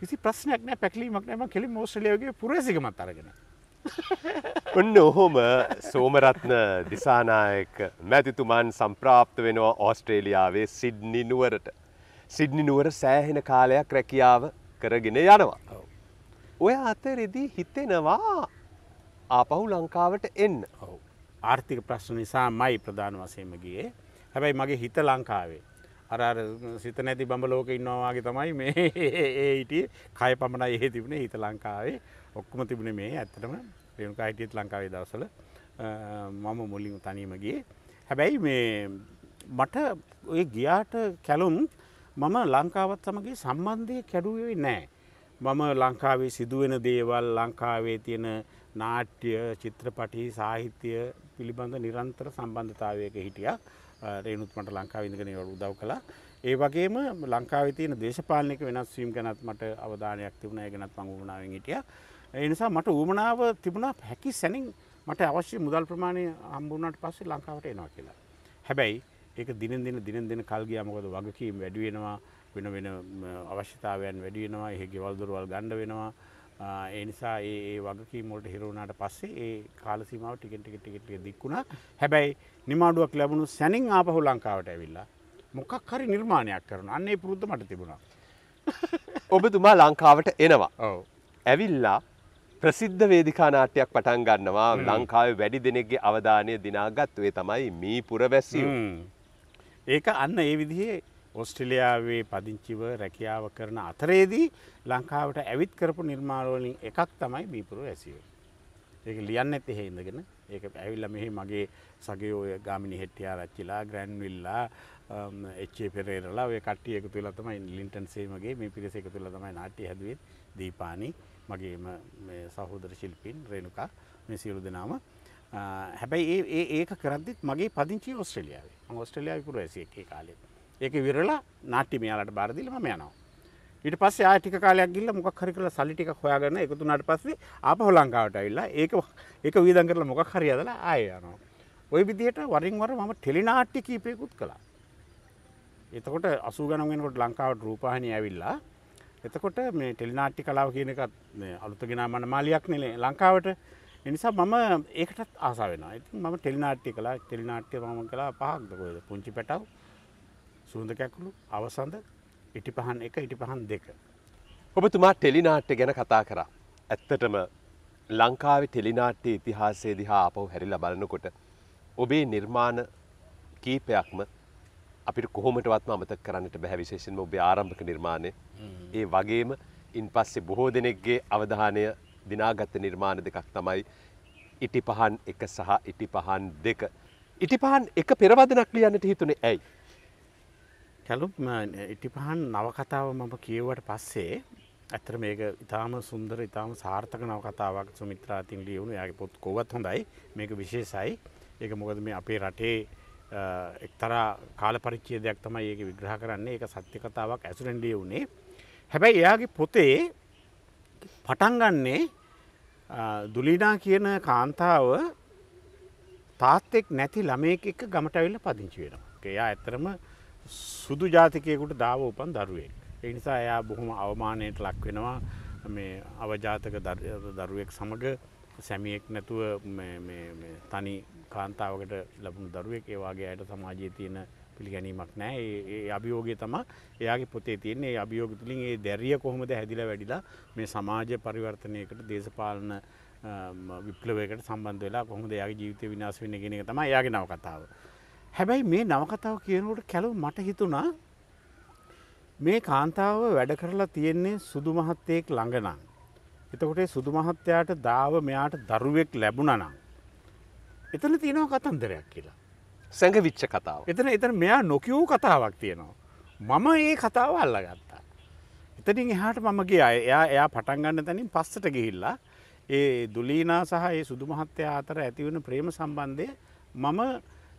කිසි ප්‍රශ්නයක් නෑ පැකිලීමක් නෑ මම කෙලින්ම ඕස්ට්‍රේලියාවගේ පුරේසිකමත් අරගෙන ඔන්න ඔහොම සෝමරත්න දිසානායක මැතිතුමන් සම්ප්‍රාප්ත වෙනවා ඕස්ට්‍රේලියාවේ සිඩ්නි නුවරට. සිඩ්නි නුවර සෑහෙන කාලයක් රැකියාව කරගෙන යනවා. ඔය අතරෙදි හිතෙනවා ආපහු ලංකාවට එන්න ආර්ථික ප්‍රශ්න නිසා මයි ප්‍රධාන වසයම ගිය හැබැයි මගේ හිත ලංකාවේ අර සිත නැති බඹලෝක ඉන්නවාගේ තමයි මේ ඒහිටිය කය පමණයි ඒ තිබුණේ හිත ලංකාවේ ඔක්කොම තිබුණ මේ ඇත්තටම රේණුකා හිටියත් ලංකාවේ දවසල මම මුලින් තනීමගේ හැබැයි මේ මට ඔය ගියාට කැලුම් මම ලංකාවත් සමගේ සම්බන්ධය කැඩුවේ නෑ මම ලංකාවේ සිදුවෙන දේවල් ලංකාවේ තියෙන නාට්‍ය චිත්‍රපටි සාහිත්‍ය පිළිබඳ නිරන්තර සම්බන්ධතාවයක හිටිය රේනුත් මට ලංකාව ඉඳගෙන උදව් කලා ඒ වගේම ලංකාවේ තියෙන දේශපාලනික වෙනස්වීම් ගැනත් මට අවධානයක් තිබුණා ඒ ගැනත් මම උමනාවෙන් හිටියා ඒ නිසා මට උමනාව තිබුණා හැකි සැනින් මට අවශ්‍ය මුදල් ප්‍රමාණය හම්බුණාට පස්සේ ලංකාවට එනවා කියලා හැබැයි ඒක දිනෙන් දින දිනෙන් දින කල් ගියා මොකද වගකීම් වැඩි වෙනවා වෙන වෙන අවශ්‍යතාවයන් වැඩි වෙනවා එහෙ ගෙවල් දොරවල් ගන්න වෙනවා ඒ නිසා ඒ වගකී මොලට හිරුණාට පස්සේ ඒ කාලසිමාව ටිකෙන් ටික ටික ටික දික්ුණා හැබැයි නිමාඩුවක් ලැබුණු සැනින් ආපහු ලංකාවට ඇවිල්ලා මොකක් හරි නිර්මාණයක් කරන අන්නේ පුරුද්ධ මට තිබුණා ඔබතුමා ලංකාවට එනවා ඇවිල්ලා ප්‍රසිද්ධ වේදිකා නාට්‍යයක් පටන් ගන්නවා ලංකාවේ වැඩි දෙනෙක්ගේ අවධානය දිනාගත්වේ තමයි මී පුරවැසිය. ඒක අන්න ඒ විදිහේ ඔස්ට්‍රලියාවේ පදිංචිව රැකියාව කරන අතරේදී ලංකාවට ඇවිත් කරපු නිර්මාණවලින් එකක් තමයි බීපුරු ඇසිව. ඒක ලියන්න ඇති හේඳගෙන ඒක ඇවිල්ල මෙහි මගේ සගයෝය ගාමිනි හෙට්ටියා රච්චිලා ග්‍රැන්විල්ලා එච්චේ පෙරේරලා ඔය කට්ටියක තුළ තමයි ලින්ටන් සේමගේ මේ පිරිස එක තුළ තමයි නාට්‍ය හැදුවේ දීපානි මගේම සහෝදර ශිල්පින් රේණුකා මේ සියලු දෙනාම හැබැයි ඒ ඒක කරද්දිත් මගේ පදිංචි ඔස්ට්‍රලියාවේ ඔස්ට්‍රලයා විපුර ඇසිය එකේ කාලෙම ඒක විරලා නාට්‍ය මෙයාලට බාරදිල මම යනවා. ඊට පස්සේ ආය ටික කාලයක් ගිහිල්ලා මොකක් හරි කරලා සල්ලි ටිකක් හොයාගෙන එකතු වුණාට පස්සේ ආපහු ලංකාවට ඇවිල්ලා ඒක ඒක වීදම් කරලා මොකක් හරි හදලා ආයෙ යනවා. ওই විදිහට වරින් වර මම ටෙලිනාට්‍ය කීපයකුත් කළා. එතකොට 80 ගණන් වෙනකොට ලංකාවට රූපවාහිනිය ඇවිල්ලා එතකොට මේ ටෙලිනාට්‍ය කලාව කියන එකත් මේ අලුත ගෙනා මනමාලියක් නෙලේ ලංකාවට. ඒ නිසා මම ඒකටත් ආසාව වෙනවා. ඉතින් මම ටෙලිනාට්‍ය කළා. ටෙලිනාට්‍ය මම කළා පහක්ද කොහෙද? පුංචි පැටව් සුවඳ කැකුළු අවසඳ ඉටිපහන් එක ඉටිපහන් දෙක. ඔබතුමා ටෙලිනාට්ට ගැන කතා කරා. ඇත්තටම ලංකාවේ ටෙලිනාට්‍ය ඉතිහාසයේ දිහා අපව හැරිලා බලනකොට ඔබේ නිර්මාණ කීපයක්ම අපිට කොහොමටවත්ම අමතක කරන්නට බැහැ විශේෂයෙන්ම ඔබේ ආරම්භක නිර්මාණය. ඒ වගේම ඉන් පස්සේ බොහෝ දෙනෙක්ගේ අවධානය දිනාගත නිර්මාණ දෙකක් තමයි ඉටිපහන් එක සහ ඉටිපහන් දෙක. ඉටිපහන් එක පෙරවදනක් ලියන්නට හිතුනේ ඇයි? කැලුප් ඉටිපහන් නවකතාව මම කියවට පස්සේ ඇතර මේක ඉතාම සුන්දර ඉතාම සාර්ථක නවකතාවක් සුමිත්‍රාතින් ලියවුණු යාගේ පොත් කොවත් හොඳයි මේක විශේෂයි ඒක මොකද මේ අපේ රටේ එක්තරා කාල පරිච්චය දෙයක් තමයි ඒක විග්‍රහ කරන්නේ ඒක සත්‍ය කතාවක් ඇසුරෙන් ලියවුණේ හැබැයි එයාගේ පොතේ පටන්ගන්නේ දුලිනා කියන කාන්තාව තාත්තෙක් නැති ළමයෙක් එක ගමටවිල්ල පදිංචි වෙනවා එයා ඇතරම සුදු ජාතිකයකුට දාව උපන් දරුවෙක්. එනිසා එයා බොහොම අවමානයට ලක් වෙනවා මේ අවජාතක දරුවෙක් සමඟ සැමියෙක් නැතුව තනි කාන්තාවකට ලබුණු දරුවෙක් ඒවාගේ අයට සමාජය තියෙන පිළිගැනීමක් නෑ ඒ අභියෝගය තම එයාගේ පොතේ තියන්නේ අභියෝග තුළින් ඒ දැරිය කොහොමද හැදිල වැඩිලා මේ සමාජ පරිවර්තනයකට දේශපාලන විප්ලවයකට සම්බන්ධ වෙලා කොහොමද යාගේ ජීවිතය විනාශ වෙන ගෙන එක තම යාගේ නව කතාව. හැබැයි මේ නවකතාව කියනකට කැලු මට හිතුණා මේ කාන්තාව වැඩ කරලා තියෙන්නේ සුදු මහත්තයෙක් ළඟනම්. එතකොටේ සුදු මහත්තයාට දාව මෙයාට දරුවෙක් ලැබුණනම්. එතන තියෙනව කතන්දරයක් කියලා. සැඟවිච්ච කතාව. එතන එතන මෙයා නොකියූ කතාවක් තියෙනවා. මම ඒ කතාව අල්ලගත්තා. එතනින් එහාට මම ගියා එයා එයා පටන් ගන්න තැනින් පස්සට ගිහිල්ලා ඒ දුලීනා සහ ඒ සුදු මහත්තයා අතර ඇතිවන ප්‍රේම සම්බන්ධය මම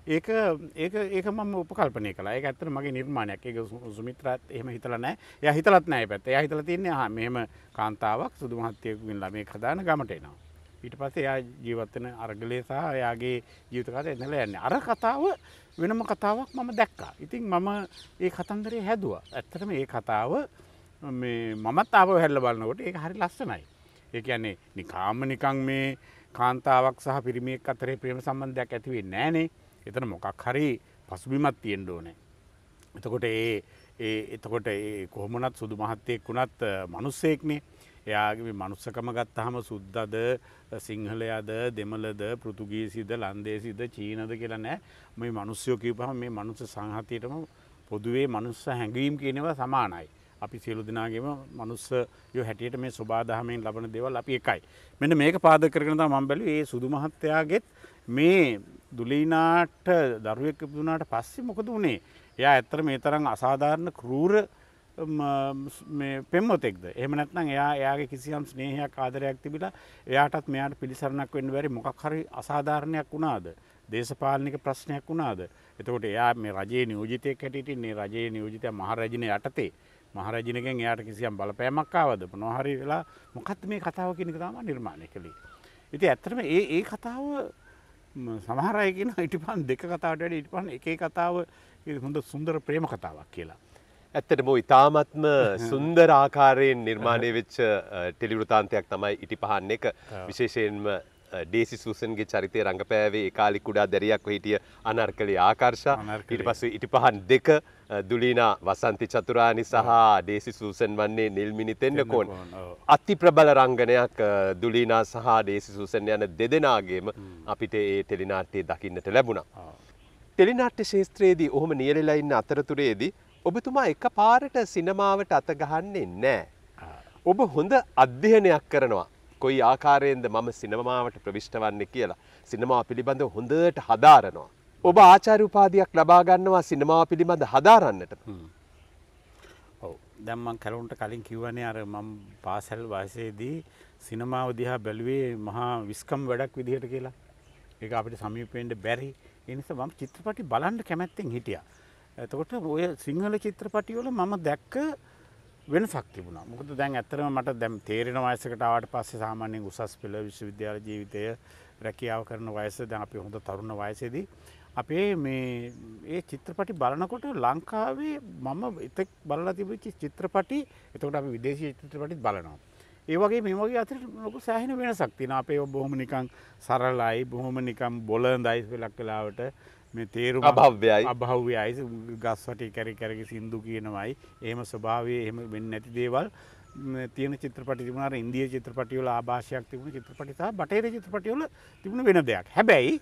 ඒක ඒ ඒක ම උපකල්පනය කලා එක ඇතර මගේ නිර්මාණයක් එක සුමිත්‍රත් එහම හිතලනෑ ය හිතලත් නෑ පැත් එය හිතල තින්නේ හා මෙම කාන්තාවක් සුදුමහත්යකුින් ළමේ කදාන ගමටේනවා. ඊට පස්සේ එයා ජීවත්වන අර්ගලය සහ එයාගේ ජීවිතකත එඳල යන්නේ අර කතාව වෙනම කතාවක් මම දැක්කා. ඉතින් මම ඒ කතන්දරේ හැදවා. ඇත්තටම ඒ කතාව මමත් ආව හැල්ල බලන්නකොට ඒ හරි ලස්සනයි. ඒ කියන්නේ නිකාම නිකං මේ කාන්තාවක් සහ පිරිමියෙක් අතරේ ප්‍රේම සම්බන්ධයක් ඇතිවේ නෑනේ එතන මොකක් හරි පසුබිමත් තියෙන්ඩ ඕනේ. එතකොට ඒ එතකොට ඒ කොහොමනත් සුදු මහත්තයෙක් වුණත් මනුස්සෙක්නේ එයාගේ මනුස්සකම ගත්තහම සුද්දද සිංහලයද දෙමලද පෘතුගීසිද ලන්දේසිද චීනද කියලා නෑ මේ මනුස්්‍යයෝ කිවපහම මේ මනුස්ස සංහතියටම පොදුවේ මනුස්ස හැඟවීම් කියනවා සමානයි. අපි සියලු දෙනාගේම මනුස්සයෝ හැටියට මේ ස්වබාදහමෙන් ලබන දෙවල් අපි එකයි. මෙන්න මේක පාද කරනතා මම්බැලි ඒ සුදුමහත්තයාගෙත් මේ දුලීනාට දරුවෙක් දුනාට පස්සෙ මොකද වනේ එයා ඇත්තර මේ තරම් අසාධාරණ කරූර පෙම්මොතෙක්ද එමනත්නම් එයා එයාගේ කිසියම් ස්නේහයක් ආදරයක් තිබිලා එයාටත් මෙයාට පිළිසරණක් වෙන්න වැරි මොකක් හරි අසාධාරණයක් වුණාද දේශපාලනික ප්‍රශ්නයක් වුණාද එතකොට එයා මේ රජයේ නියෝජිතයක් හැටියටින් මේ රජයේ නියෝජිතය මහරජින යටතේ මහරජිනකෙන් එයාට කිසියම් බලපෑමක්කාවද නොහරි වෙලා මොකත් මේ කතාව කෙනෙක තම නිර්මාණය කළේ. ඉති ඇත්තරම ඒ ඒ කතාව සමහර අය කියන ඉටිපන් දෙක කතාවට වැඩ ඉටිපන් එකේ කතාව හොඳ සුන්දර ප්‍රේම කතාවක් කියලා. ඇත්තටම ඉතාමත්ම සුන්දර ආකාරයෙන් නිර්මාණය වෙච්ච ටෙලිවෘතාන්තයක් තමයි ඉටි පහන්න එක විශේෂයෙන්ම ඩේසි සූසන්ගේ චරිතය රඟපෑවේ කාලි කුඩා දැරියක් හිටිය අනර්කලි ආකර්ෂ ඉට පස ඉටි පහන් දෙක දුලීනා වසන්ති චතුරානි සහ ඩේසි සූසන් වන්නේ නිල්මිනි තෙන්නකෝන්. Oh. අති ප්‍රබල රංගනයක් දුලීනා uh, සහ ඩේසි සූසන් යන දෙදෙනගේම hmm. අපිට ඒ ටෙලිනාට්ටේ දකින්නට ලැබුණා. Ah. ටෙලිනාට්ට ශේත්‍රයේදී ඔහොම නියලලයින්න අතරතුරේදී ඔබතුමා එක පාරට සිනමාවට අතගහන්නේ නෑ. Ah. ඔබ හොඳ අධ්‍යයනයක් කරනවා. කොයි ආකාරයෙන්ද මම සිනමාවට ප්‍රවිෂ්ට වන්නේ කියලා. සිනමා පිළිබඳව හොඳට හදාරනවා. ඔබ ආචාර උපාධයක් ලබා ගන්නවා සිනමාව පිළිබඳ හදාරන්නට දැම්මන් කැලුන්ට කලින් කිව්වනේ අර මම පාසැල් වයසේදී සිනමාව දිහා බැලුවේ මහා විස්කම් වැඩක් විදිහට කියලා ඒ අපිට සමීපෙන්ට බැරි එනිස මම චිත්‍රපටි බලන්ඩ කැමැත්තෙන් හිටිය එතකොට ඔය සිංහල චිත්‍රපටියවල මම දැක්ක වෙන සක්තිබුණ මුකද දැන් ඇතරම මට දැම් තේරෙන වයසකටාවට පස්සේ සාමාන්‍යෙන් උසස් පෙළ විශ්වවිද්‍යාල ජීවිතය රැකියාව කරන වයස දැන් අපි හොඳ තරුණ වයසේදී අපේ මේ ඒ චිත්‍රපටි බලනකොට ලංකාවේ මම එතක් බලලා තිබචි චිත්‍රපටි එතකට අප විදේශී චිත්‍රපටිත් බලනවා. ඒවගේ මේ වගේ අතර ලොකු සෑහෙන වෙනසක් තින අපේ බොහොම නිකං සරලයි බොහොම නිකම් බොල දයිස් වෙලක් කලාවට මේ තේරු අභව්‍යයි අභව්‍ය අයිස ගස්වට කැරි කැරග සිින්දු කියනවයි ඒම ස්වභාවේ එහෙම වෙන්න නැති දේවල් තියන චිත්‍රපට තිබුණට ඉන්දිය චිත්‍රපටියවල ආභාෂයක් තිබුණ චිත්‍රපටිතා බටේර චිත්‍රපටියවල තිබුණ වෙන දෙයක් හැබැයි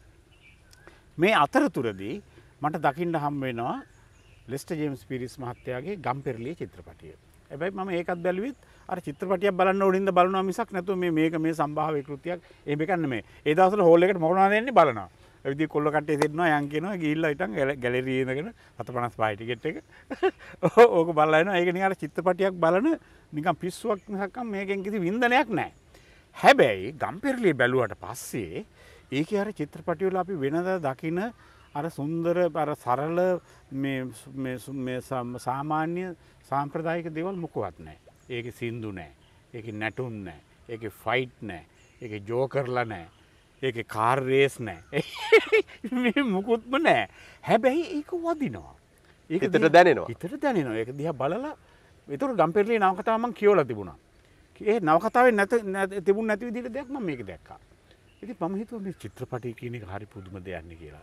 මේ අතරතුරදී මට දකිින්ට හම් වෙනවා ලෙස්ට ජේම්ස් පිරිස් මහත්තයාගේ ගම්පෙරලිය චිත්‍රපටිය. ඇබැයි ම ඒකත් බැලවිත් අර චිත්‍රපටිය බලන්න ඔඩින්ද බලන මිසක් නැතු මේක මේ සම්භාව කෘතියක් ඒමකන්න මේ ඒදසල හෝල්ලෙට මොනා දෙන්නේ බලනවා ඇවිදි කොල්ලකට දෙෙන්වා යන්කෙන ගිල්ල ඉටන් ගැලරීදගෙන අත පනස් පාහිටිගෙට් එක ඕක බලන්න ඒකනි අර චිත්‍රපටියක් බලන නිකම් පිස්සුවක් නිසක්කම් මේකෙන් කිසි විින්දනයක් නෑ. හැබැයි ගම්පෙරලි බැලුවට පස්සේ ඒක හර චිත්‍රපටියවල අපි වෙනද දකින අර සුන්දර අර සරල සාමාන්‍ය සාම්ප්‍රදායික දෙවල් මොකුවත් නෑ. ඒක සින්දු නෑ. ඒක නැටුම් නෑ. ඒක ෆයිට් නෑ. ඒක ජෝකරලා නෑ. ඒක කාර්රේස් නෑ. මුකුත්ම නෑ. හැබැයි ඒක වදිනවා. ඒතට දැනවා ඉතට දැනවා එක දිහ බලල විතුර ගම්පෙරලි නවකතාමන් කියෝල තිබුණා. ඒ නවකතාව නැත තිබුණ නැතිවිදිට දෙයක්ම මේක දැක්කා. ඉති මම හිතුව මේ චිත්‍රපටය කියන එක හරි පුදුම දෙයන්න කියලා.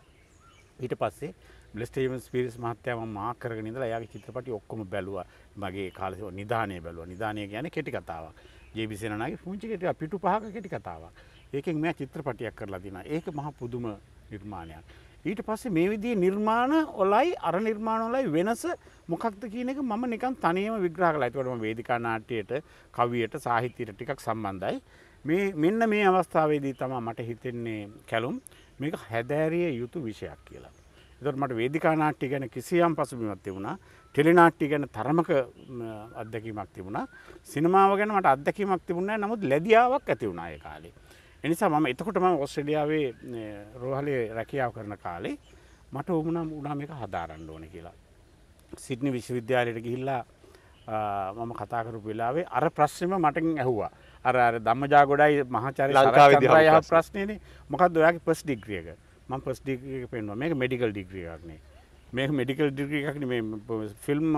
ඊට පස්සේ බ්ලස්ටේවන් පිරිස් මහත්තයම මාකරග නිදල යාගේ චිත්‍රපටි ඔක්කොම බැලුව මගේ කාලෙ නිධානය බැලුව නිධානය කියන කෙටි කතාවක් ජේබිසෙනගේ පුංචිකට පිටු පහක කෙටි කතාවක් ඒකෙන් මෙ චිත්‍රපටයක් කරලා දින ඒක මහ පුදුම නිර්මාණයක්. ඊට පස්සේ මේ විදිී නිර්මාණ ඔලයි අර නිර්මාණොලයි වෙනස මොකක්ද කියනක මම නිකන් තනයම විග්‍රහ කලයිතුවටම වේදිකා නාට්‍යයට කවියට සාහිත්‍යයට ටිකක් සම්බන්ධයි මේ මෙන්න මේ අවස්ථාවේදී තමා මට හිතෙන්නේ කැලුම් මේක හැදෑරිය යුතු විෂයක් කියලා. එතකොට මට වේදිකා නාට්‍ය ගැන කිසියම් පසුබිමක් තිබුණා. ටෙලි නාට්‍ය ගැන තරමක අත්දැකීමක් තිබුණා. සිනමාව ගැන මට අත්දැකීමක් තිබුණේ නැහැ. නමුත් ලැබියාවක් ඇති වුණා ඒ කාලේ. ඒ නිසා මම එතකොට මම ඕස්ට්‍රේලියාවේ රෝහලේ රැකියාව කරන කාලේ මට වුණා වුණා මේක හදාරන්න ඕනේ කියලා. සිඩ්නි විශ්වවිද්‍යාලයට ගිහිල්ලා මම කතා කරපු වෙලාවේ අර ප්‍රශ්නෙම මට ඇහුවා. අර දම්මජා ගොඩයි මහචරි ලංකාව යහ ප්‍රශ්නයන මොකක් ඔයාගේ පස් ඩිග්‍රියක ම පස් ඩිග්‍රියක පෙන්වා මේ මෙඩිකල් ඩිග්‍රියක්නේ මේ මෙඩිකල් ඩිග්‍රියක්න මේ ෆිල්ම්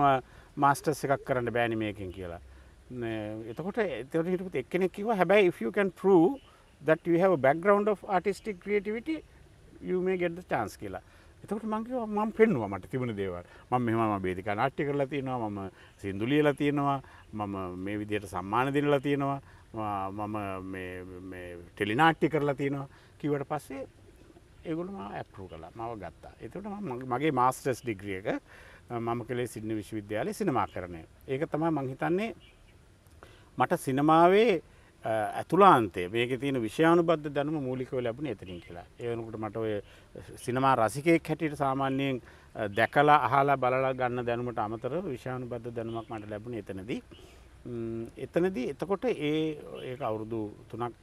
මාස්ටර්ස් එකක් කරන්න බෑන මේකින් කියලා එතකොට එතට හිටපුත් එක්කෙනෙක්කිව හැබයි ifකන් prove that you have a background of artistic creativity you may get the chance කියලා එතකට මංකිව මම පෙන්වා මට තිබුණ දේවල් මම මෙහම බේදික නාට්‍ය කරලා තියෙනවා මම සින්දුලියලා තියෙනවා මම මේ විදියට සම්මාන දිනලා තියෙනවා මම ටෙලිනාට්ටි කරලා තියෙනවා කිවට පස්සේ ඒගුලම ඇපරු කලා මව ගත්තා එතට මගේ මාස්ටස් ඩිග්‍රියක මම කළේ සින්න විශ්වවිද්‍යාලය සිනමා කරණය ඒක තමයි මංහිතන්නේ මට සිනමාවේ ඇතුලාන්තේ මේක තින විශානු බද්ධ දැනම මූලිකව ලැබුණ එතරින් කියලා ඒනකුට මට ඔය සිනමා රසිකයෙක් හැටියට සාමාන්‍යයෙන් දැකලා අහලා බලලා ගන්න දැනුමට අමතර විශානු බද්ධ දැනුමක් මට ලැබුණ එතනදී එතනදී එතකොට ඒ ඒ අවුරුදු තුනක්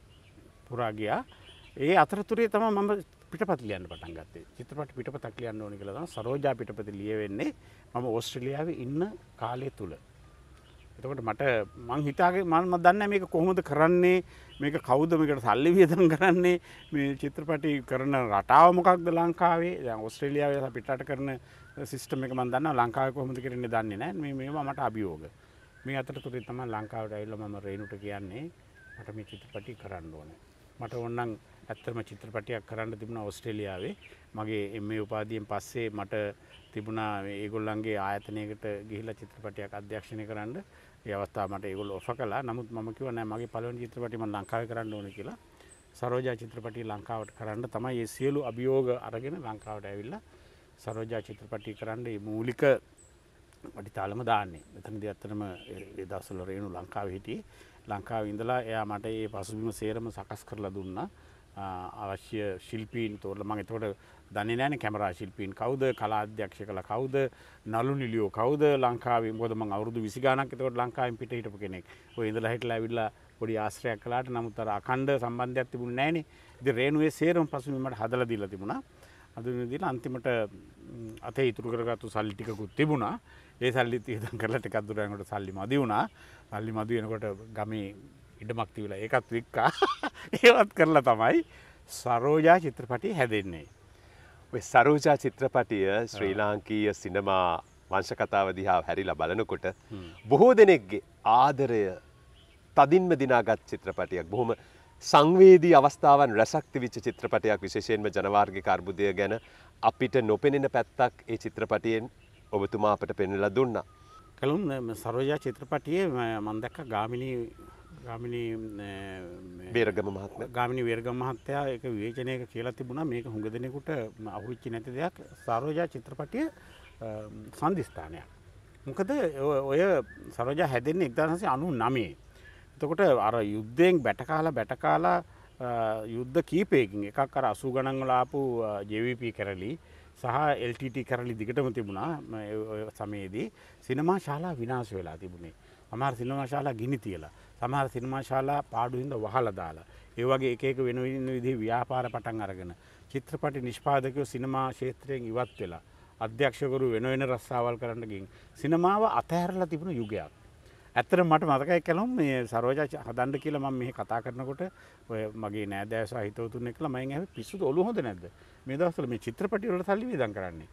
පුරාගයා ඒ අතරතුරේ තම මම පිටපත් ලියන්න පටන් ගත්තේ චිත්‍රපට පිටපතක් ලියන්න ඕනි කියලා තමයි සරෝජා පිටපත ලියවෙන්නේ මම ඕස්ට්‍රේලියාවේ ඉන්න කාලය තුල. එතකොට මට මං හිතාගේ මම දන්නේ මේක කොහොමද කරන්නේ මේක කවුද මේකට සල්ලි වියදම් කරන්නේ මේ චිත්‍රපටි කරන රටාව මොකක්ද ලංකාවේ දැන් ඕස්ට්‍රේලියාවේ පිටරට කරන සිස්ටම් එක මම දන්නවා ලංකාවේ කොහොමද කරන්නේ දන්නේ නැහැ මේ මේවා මට අභියෝග. මේ අතරතුරේ තමයි ලංකාවට ඇවිල්ලා මම රේණුට කියන්නේ මට මේ චිත්‍රපටි කරන්න ඕනේ. මට ඕනනම් ඇත්තම චිත්‍රපටියක් කරන්න තිබුණා ඔස්ට්‍රේලියාවේ. මගේ MA උපාධියෙන් පස්සේ මට තිබුණා ඒගොල්ලන්ගේ ආයතනයකට ගිහිල්ලා චිත්‍රපටයක් අධ්‍යක්ෂණය කරන්න. ඒ අවස්ථාව මට ඒගොල්ලෝ ඔෆර් කළා. නමුත් මම කිව්වා නෑ මගේ පළවෙනි චිත්‍රපටි මම ලංකාවේ කරන්න ඕනේ කියලා. සරෝජා චිත්‍රපටිය ලංකාවට කරන්න තමයි මේ සියලු අභියෝග අරගෙන ලංකාවට ඇවිල්ලා සරෝජා චිත්‍රපටිය කරන්න මේ මූලික පටිතාලම දාන්නේ එතනදි ඇත්තටම ඒ දවස්වල රේණු ලංකාවේ හිටියේ ලංකාවේ ඉඳලා එයා මට ඒ පසුබිම සේරම සකස් කරලා දුන්නා අවශ්‍ය ශිල්පීන් තෝරලා මම එතකොට දන්නේ නැහැනේ කැමරා ශිල්පීන් කවුද කලා අධ්‍යක්ෂකලා කවුද නලු නිලියෝ කවුද ලංකාවේ මොකද මම අවුරුදු 20 ගාණක් එතකොට ලංකාවෙන් පිට හිටපු කෙනෙක් ඔය ඉඳලා හිටලා ඇවිල්ලා පොඩි ආශ්‍රයක් කළාට නමුත් අර අඛණ්ඩ සම්බන්ධයක් තිබුණේ නැහැනේ ඉතින් රේණුවේ සේරම පසුබිම මට හදලා දීලා තිබුණා අඳුනදිලා අන්තිමට අතේ ඉතුරු කරගත්තු සල්ලි ටිකකුත් තිබුණා ඒ සල්ලිත් හිතන් කරලට එකක් දුරනකොට සල්ලි මදි වුණා සල්ලි මදි වෙනකොට ගමේ ඉඩමක් තිබිලා ඒකත් වික්කා ඒවත් කරලා තමයි සරෝජා චිත්‍රපටි හැදෙන්නේ. ඔය සරෝජා චිත්‍රපටිය ශ්‍රී ලාංකීය සිනමා වංශකතාව දිහා හැරිලා බලනකොට බොහෝ දෙනෙක්ගේ ආදරය තදින්ම දිනාගත් චිත්‍රපටියක් බොහොම සංවේදී අවස්ථාවන් රැසක් තිවිච්ච චිත්‍රපටයක් විශේෂයෙන්ම ජනවාර්ගික අර්බුදය ගැන අපිට නොපෙනෙන පැත්තක් ඒ චිත්‍රපටයෙන් ඔබතුමා අපට පෙන්නලා දුන්නා. කළුන් සරෝජා චිත්‍රපටියේ මම දැක්ක ගාමිණී ගාමිණී බේරගම මහත්ම ගාමිණී වේරගම මහත්තයා ඒක විවේචනයක කියලා තිබුණා මේක හුඟ දෙනෙකුට අහුවෙච්ච නැති දෙයක් සරෝජා චිත්‍රපටිය සංදිස්ථානයක්. මොකද ඔය සරෝජා හැදෙන්නේ 1999. එතකොට අර යුද්ධයෙන් බැටකාලා බැටකාලා යුද්ධ කීපයකින් එකක් අර 80 ගණන් වල ආපු JVP කැරලි සහ එල්ටට කරලි දිගටම තිබුණා සමයේදී සිනමා ශාලා විනාශ වෙලා තිබුණේ අමාර සිනමා ශාලා ගිනි තියලා සමහර සිනමා ශාලා පාඩුහින්ද වහල දාලා ඒවගේ එකක වෙනවින්න විදි ව්‍යාපාර පටන් අරගෙන චිත්‍රපටි නිෂ්පාදකයෝ සිනමා ශේත්‍රයෙන් ඉවත් වෙලා අධ්‍යක්ෂකරු වෙන වෙන රස්සාවල් කරන්නගින් සිනමාව අතහැරලා තිබුණු යුගයක් ඇත්තට මට මතකයි කලොම් මේ සරෝජ හදන්ඩ කියලා මම මෙහි කතා කරනකොට ඔය මගේ නෑදෑස හිතවතුන එකල මයින් හ පිස්සුද ඔලු හොඳ නැද මේ දවසල මේ චිත්‍රපටිවල සල්ලි විදන් කරන්නේ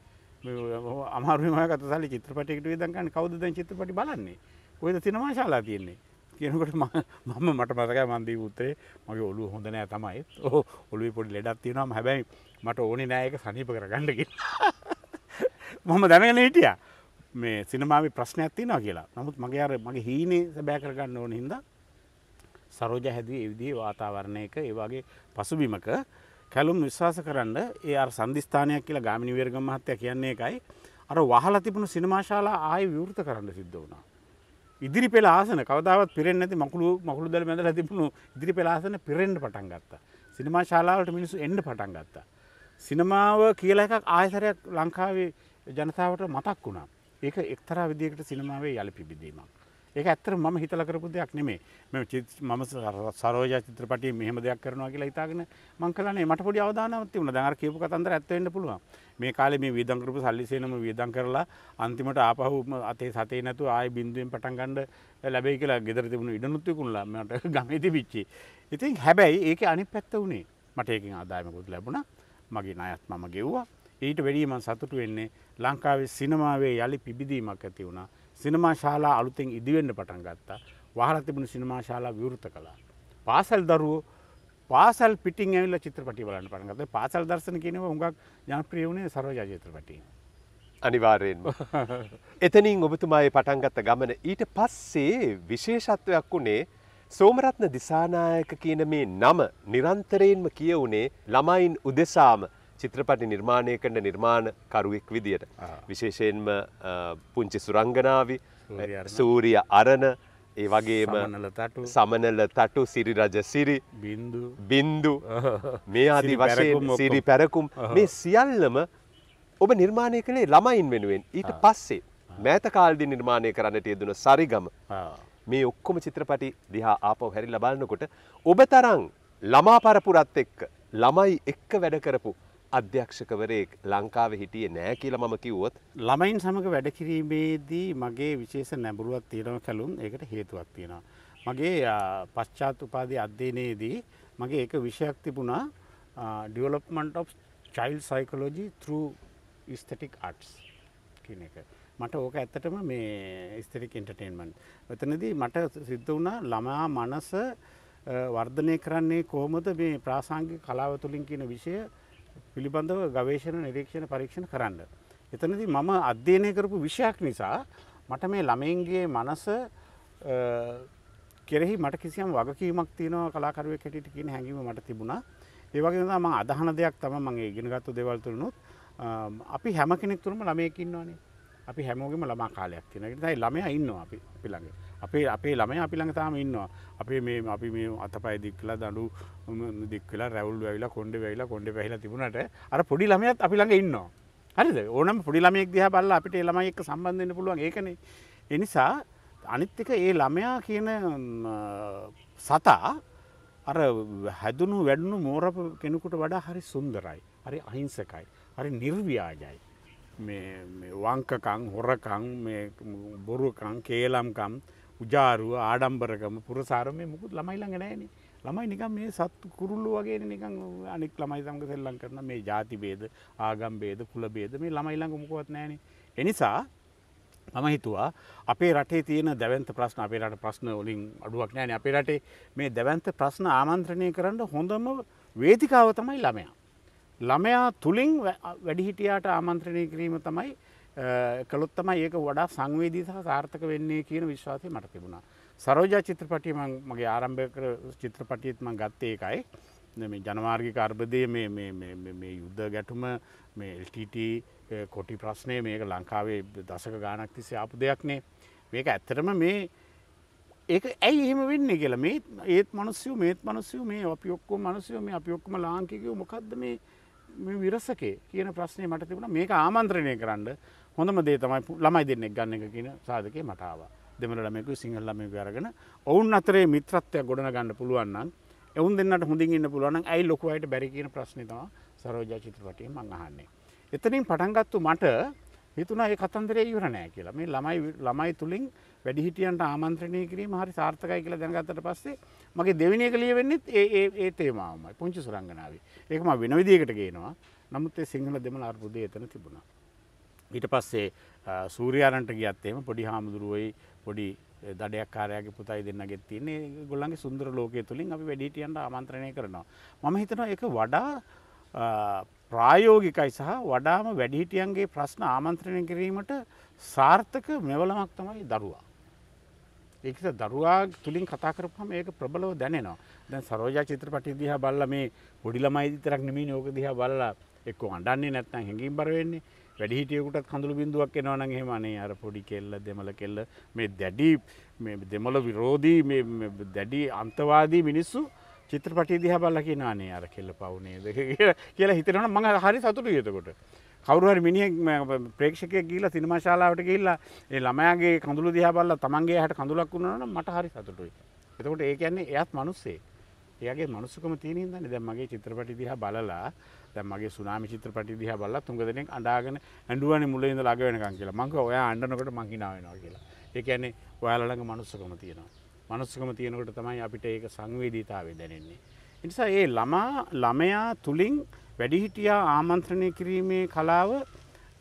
අමාරුම කත සල්ලි චිත්‍රපටිකට විදන්ගන්න කවද දැන් චිත්‍රපටි බලන්නේ ඔයද සිනමා ශාලා තියෙන්නේ කියනකට මම මට මතකයි මන්දී පුත්තේ මගේ ඔලු හොඳ නෑ තමයි ඕ ඔලුවේ පොඩි ලෙඩක් තියෙනවා හැබැයි මට ඕනේ නෑයක සනීප කරගන්නකි මම දැනගෙන හිටියා මේ සිනමාව ප්‍රශ්නයක් තියෙනවා කියලා නමුත් මගේ අර මගේ හීනේ සැබෑ කරගන්න ඕන හින්ද සරෝජ හැදී එවිදිී වාතාවරණයක ඒවාගේ පසුබිමක කැලුම් විශ්වාස කරන්න ඒ අර සන්ධස්ථානයක් කියලා ගාමිනි වර්ගම මහත්තය කියන්නේ එකයි අර වහලා තිබුණු සිනමාශාලා ආය විවෘත කරන්න සිද්ධ වුණා. ඉදිරි පෙළ ආසන කවදාවත් පිරෙන්නේ නැති මකුළු මකුළු දැල් මැදලා තිබුණු ඉදිරි පෙළ ආසන පිරෙන්න පටන් ගත්තා. සිනමා ශාලාවලට මිනිස්සු එන්න පටන් ගත්තා. සිනමාව කියලා එකක් ආයතරයක් ලංකාවේ ජනතාවට මතක් වුණා. ඒක එක්තරා විදිකට සිනමාවේ යළි පිබිදීමක්. ඒක ඇත්තර ම හිතල කරපු දෙයක් නෙමේ මෙ මම සරෝජ චිත්‍රපටය මෙහම දෙයක් කරනවා කියලා හිතාගෙන මංකලනේ මට පොඩි අවදානවත් වුණ දැඟර කියපු කතන්දර ඇත්වෙන්න පුළුවන් මේ කාලේ මේ විදංකරපු සල්ලිසේනම වියදන් කරලා අන්තිමට ආපහු අතේ සතේ නැතු ආය බින්දුවෙන් පටන් ගණ්ඩ ලැබයි කියලා ගෙදර තිබුණු ඉඩනුත්තිකුල්ලා මට ගමති පිච්චි ඉතින් හැබැයි ඒක අනි පැත්ත වුණේ මට ඒකින් ආදායමකුත් ලැබුණ මගේ අයත් මම ගෙව්වා ඊට වැඩීමන් සතුට වෙන්නේ ලංකාවේ සිනමාවේ යළි පිබිදීමක් ඇති වුණා. සිනමා ශාලා අලුතෙන් ඉදිවෙන්න පටන් ගත්තා. වහලා තිබුණු සිනමා ශාලා විවෘත කළා. පාසල් දරුවෝ පාසල් පිටින් ඇවිල්ලා චිත්‍රපටි බලන්න පටන් ගත්තා. පාසල් දර්ශන කියන එක හුඟක් ජනප්‍රිය වුණේ සරෝජා චිත්‍රපටි. අනිවාර්යෙන්ම. එතනින් ඔබතුමා ඒ පටන් ගත්ත ගමන ඊට පස්සේ විශේෂත්වයක් උනේ සෝමරත්න දිසානායක කියන මේ නම නිරන්තරයෙන්ම කියවුනේ ළමයින් උදෙසාම චිත්‍රපටි නිර්මාණය කරන නිර්මාණකරුවෙක් විදියට. විශේෂයෙන්ම පුංචි සුරංගනාවි සූරිය අරණ ඒ වගේම සමනල තටු සිරිරජ සිරි බින්දු මේ අදි වශයෙන් සිරි පැරකුම් මේ සියල්ලම ඔබ නිර්මාණය කළේ ළමයින් වෙනුවෙන් ඊට පස්සේ මෑතකාල්දි නිර්මාණය කරන්නට යෙදුන සරිගම මේ ඔක්කොම චිත්‍රපටි දිහා ආපව හැරි ලබන්නකොට ඔබ තරං ළමා පරපුරත් එක්ක ළමයි එක්ක වැඩ කරපු අධ්‍යක්ෂකවරයෙක් ලංකාවේ හිටියේ නෑ කියලා මම කිව්වොත් ළමයින් සමග වැඩ කිරීමේදී මගේ විශේෂ නැඹුරුවක් තියෙනවා කලුම් ඒකට හේතුවක් තියෙනවා. මගේ පශ්චාත් උපාධි අධ්‍යයනයේදී මගේ එක විෂයක් තිබුණා ඩියවලොප්මන්ට් of child psychology through aesthetic arts කියන එක. මට ඕක ඇත්තටම මේ ස්තරික ඉන්ටර්ටේන්මන්්. එතනදී මට සිද්ධ වුණා ළමා මනස වර්ධනය කරන්නේ කොහොමද මේ ප්‍රාසංගික කලාව තුළින් කියන විෂය පිළිබඳව ගවේෂණ නිරීක්ෂණ පරීක්ෂණ කරන්න. එතනද මම අධ්‍යයනය කරපු විෂයක් නිසා මට මේ ළමයින්ගේ මනස කෙරෙහි මට කිසියම් වගකීමක් තියෙනවා කලාකරුවේ කෙටිට කියන හැඟීම මට තිබුණා ඒවගේ ම අදහන දෙයක් තම මගේ ඉගෙනගත්තු දෙවල්තුරනුත් අපි හැම කෙනෙක් තුරම ළමයකින්නවානේ අපි හැමෝගෙම ළමා කාලයක් තියෙනගෙනයි ළමය ඉන්නවා අපි පිළඟේ අපේ අපේ ළමයි අපි ළඟ තාම ඉන්නවා අපේ මේ අපි මේ අතපයි දික්ලා දඩු දික්වෙලා රැවල් ඇවිලා කොඩ වෙයිලා කොඩ පැහිලා තිබුණට අර පොඩි ළමයත් අපි ළඟ ඉන්නවා හරිද ඕනම් පොඩි ළමයෙක් දිහ බල්ල අපිට ළමයි එක්ක සම්බන්ධන්න පුළුවන් ඒකනේ එනිසා අනිත්තික ඒ ළමයා කියන සතා අර හැදුණු වැඩුණු මෝරප කෙනෙකුට වඩා හරි සුන්දරයි හරි අහිංසකයි හරි නිර්ව්‍යාජයි වංකකං හොරකං බොරුකං කේලම්කම් උජාරුව ආඩම්බරකම පුරසාරම මුකුත් ළමයි ළඟ නෑන ළමයි නිකම් මේ සත්තු කුරුල්ලු වගේ නිකං අනෙක් ළමයි සමඟ සෙල්ලං කරන මේ ජාතිබේද ආගම්බේද කුලබේද මේ ළමයි ළඟ මුකුවත් නෑන එනිසා මම හිතුවා අපේ රටේ තියෙන දැවන්ත ප්‍රශ්න අපේ රට ප්‍රශ්න ඔලින් අඩුවක් නෑන අපේ රටේ මේ දැවන්ත ප්‍රශ්න ආමන්ත්‍රණය කරන්න හොඳම වේදිකාව තමයි ළමයා. ළමයා තුළින් වැඩිහිටියාට ආමන්ත්‍රණය කිරීම තමයි Eh, කළොත් තමයි ඒක වඩා සංවේදී සහ සාර්ථක වෙන්නේ කියන විශ්වාසය මට තිබුණා. සරෝජා චිත්‍රපටිය මගේ ආරම්භක චිත්‍රපටියත් මං ගත්තේ එකයි. මේ ජනමාර්ගික අර්බදය මේ යුද්ධ ගැටුම මේ එල්ටට eh, කොටි ප්‍රශ්නය මේක ලංකාවේ දසක ගානක් තිස්සේ ආපු දෙයක්නේ මේක ඇත්තරම මේ ඒ ඇයි එහෙම වෙන්න කියලා මේ ඒත් මනුස්යු මේත් මනුස්යු මේ අපි ඔක්කෝ මනුසයෝ මේ අපි ඔක්කම ලාංකිකව මොකක්ද මේ විරසකේ කියන ප්‍රශ්නය මට තිබුණ මේක ආමන්ත්‍රණය කරන්න හොඳම දේ තමයි ළමයි දෙන්නෙක් ගන්න එක කියන සාධකය මටාව දෙමළ ළමයකු සිංහල ළමයක අරගෙන ඔවුන් අතරේ මිත්‍රත්වයක් ගොඩන ගන්න පුළුවන්න්න එවුන් දෙන්නට හොඳින් ඉන්න පුළුවන් ඇයි ලොකුවයිට බැරි කියන ප්‍රශ්නතවා සරෝජා චිත්‍රපටය මංහන්නේ. එතනින් පටන්ගත්තු මට හිතුනා ඒ කතන්දරේ ඉවර නෑ කියලා මේ ළමයි ළමයි තුළින් වැඩිහිටියන්ට ආමන්ත්‍රණය කිරීම හරි සාර්ථකයි කියලා දැනගත්තට පස්සේ මගේ දෙවෙනි එක ලියවෙන්නෙත් ඒ ඒ ඒ තේමාවමයි පුංචි සුරංගනාවේ. ඒක මම වෙන විදිහකට ගේනවා. නමුත් ඒ සිංහල දෙමළ අර්බුදය එතන තිබුණා. ඊට පස්සේ සූරයාරන්ට ගියත් එම පොඩි හාමුදුරුවයි පොඩි දඩයක් කාරයගේ පුතයි දෙන්නගෙත් තින්නේ ගොල්ලන්ගේ සුන්දර ලෝකය තුළින් අපි වැඩිටියන්ට ආමන්ත්‍රණය කරනවා මම හිතනවා එක වඩා ප්‍රායෝගිකයි සහ වඩාම වැඩිහිටියන්ගේ ප්‍රශ්න ආමන්ත්‍රණය කිරීමට සාර්ථක මෙවලමක් තමයි දරුවා. ඒක දරුවා තුළින් කතා කරපුහම ඒක ප්‍රබලව දැනෙනවා. දැන් සරෝජා චිත්‍රපටි දිහා බල්ලා මේ පොඩි ළමයි විතරක් නෙමෙයි නෝක දිහා බල්ලා එක්ක අඬන්නේ නැත්නම් හැඟීම් බර වෙන්නේ. වැඩිහිටියකුටත් කඳුළු බිඳුවක් එනවා නම් එහෙම අනේ අර පොඩි කෙල්ල දෙමළ කෙල්ල මේ දැඩි මේ දෙමළ විරෝධී මේ දැඩි අන්තවාදී මිනිස්සු චිත්‍රපටි දිහා බලලා කියනවා අනේ අර කෙල්ල පව් නේද කියලා හිතනවනම් මම හරි සතුටුයි එතකොට. කවරුහරි මිනිියෙක් ප්‍රේක්ෂකය ගීල සිනිමශාලාවට ගිල්ලා ඒ ළමයාගේ කඳුළු දිහ බල්ල තමන්ගේ හට කඳුලක් වුණන මට හරි සතුටුයි. එතකොට ඒ කියන්නේ එයත් මනුස්සේ ඒගේ මනුස්සකම තියනින් දන්න දැ මගේ චිත්‍රපටි දිහ බලලා මගේ සුනාමි චිත්‍රපටි දිහ බල්ලා තුන්ග දෙනෙක් අඩාගෙන ඇඩුවන මුලේද ලග වෙනකන් කියලා මංක ඔයා අඩනකට මංකිනාවෙනවා කියලා ඒකඇන්නේ ඔයාලඟ මනුස්සකම තියෙනවා මනුස්සකම තියෙනකට තමයි අපිට ඒක සංවේදීතාවේ දැනෙන්නේ. එනිසා ඒ ළමා ළමයා තුළින් වැඩිහිටියා ආමන්ත්‍රණය කිරීමේ කලාව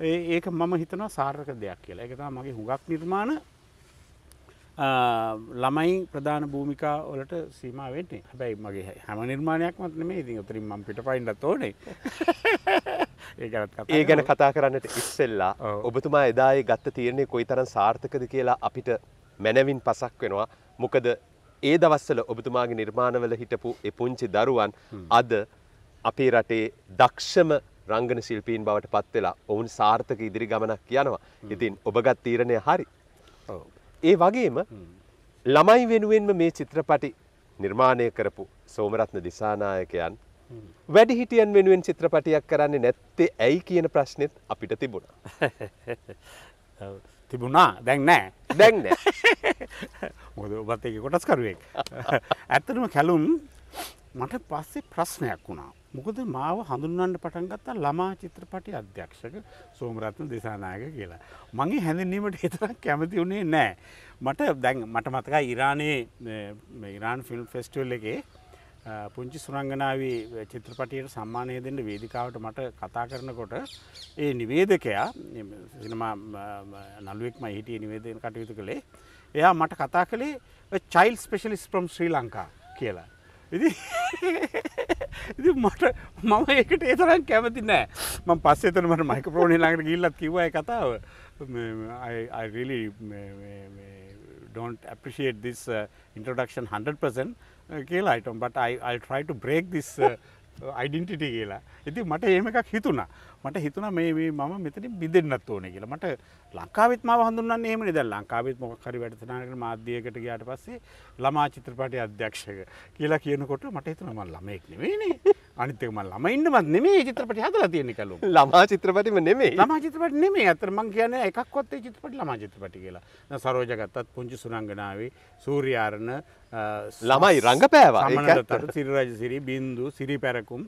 ඒක මම හිතන සාර්ක දෙයක් කියලා එකතා මගේ හුඟක් නිර්මාණ ළමයි ප්‍රධාන භූමිකා වලට සීම වෙන්නේ හැබැයි මගේ හැම නිර්මාණයක්මත් නෙමේ ඉතින් උතරින් මම පිටපයින්නත් ඕනේ ඒ ගැන කතා කරන්නට ඉස්සෙල්ලා ඔබතුමා එදායේ ගත්ත තියෙන්නේ කොයි තරම් සාර්ථකද කියලා අපිට මැනවින් පසක් වෙනවා මොකද ඒ දවස්සල ඔබතුමාගේ නිර්මාණවල හිටපු එපුංචි දරුවන් අද අපේ රටේ දක්ෂම රංගන ශිල්පීන් බවට පත්වෙලා ඔවුන් සාර්ථක ඉදිරි ගමනක් කියනවා. ඉතින් ඔබගත් තීරණය හරි. ඒ වගේම ළමයි වෙනුවෙන්ම මේ චිත්‍රපටි නිර්මාණය කරපු සෝමරත්න දිසානායකයන් වැඩිහිටියන් වෙනුවෙන් චිත්‍රපටියක් කරන්නේ නැත්තේ ඇයි කියන ප්‍රශ්නෙත් අපිට තිබුණා. තිබුණා දැන් නෑ දැන් මොද ඔබත් එක කොටස්කරුවෙක් ඇත්තටම කැලුම් මට පස්සේ ප්‍රශ්නයක් වුණා මොකද මාව හඳුන්වන්න පටන් ගත්තා ළමා චිත්‍රපටි අධ්‍යක්ෂක සෝමරත්න දිසානායක කියලා. මගේ හැඳින්වීමට හිතරක් කැමති වුණේ නෑ. මට දැන් මට මතකයි ඉරානයේ ඉරාන් ෆිල්ම් ෆෙස්ටිවල් එකේ පුංචි සුරංගනාවී චිත්‍රපටියට සම්මානය දෙන්න වේදිකාවට මට කතා කරනකොට ඒ නිවේදකයා සිනමා නළුවෙක්ම හිටිය නිවේදෙන් කටයුතු කළේ එයා මට කතා කළේ child specialist from Sri Lanka කියලා ඉති මට මම ඒකට ඒතරම් කැමති නෑ ම පස්සේ තනමට මයික ප්‍රෝණි ළඟට ගිල්ලත් කිවයි කතාව අයිරලි don't appreciate this uh, introduction 100% uh, කියලා item but I, I'll try to break this uh, identity කියලා. ඉතින් මට එහෙම එකක් හිතුණා. මට හිතුන මේ මම මෙතන බිඳෙන්න්නත් ඕන කියලා මට ලංකාවිත් ම හඳුන්න එම ද ලංකාවිත් මොක් හරි වැඩතනාකට මාධ්‍යයකට ගයාට පස්සේ ළමා චිත්‍රපටි අධ්‍යක්ෂක කියලා කියනකොට මට හිතන මල් ළමයෙක් නෙවෙේනේ අනිතම ළමයින්න මත් නෙේ චිත්‍රපට හදල තියෙන කලු ළමා චිත්‍රපටිම නෙේ ළමා චිත්‍රපට නෙේ අතරමං කියන එකක්ොත්තේ චිත්‍රපට ළමා චිත්‍රපටි කියලා සරෝජගත්තත් පුංචි සුනංගනාවේ සූරයාරණ ළමයි රඟ පෑවා සිරරජ සිරි බින්දු සිරි පැරකුම්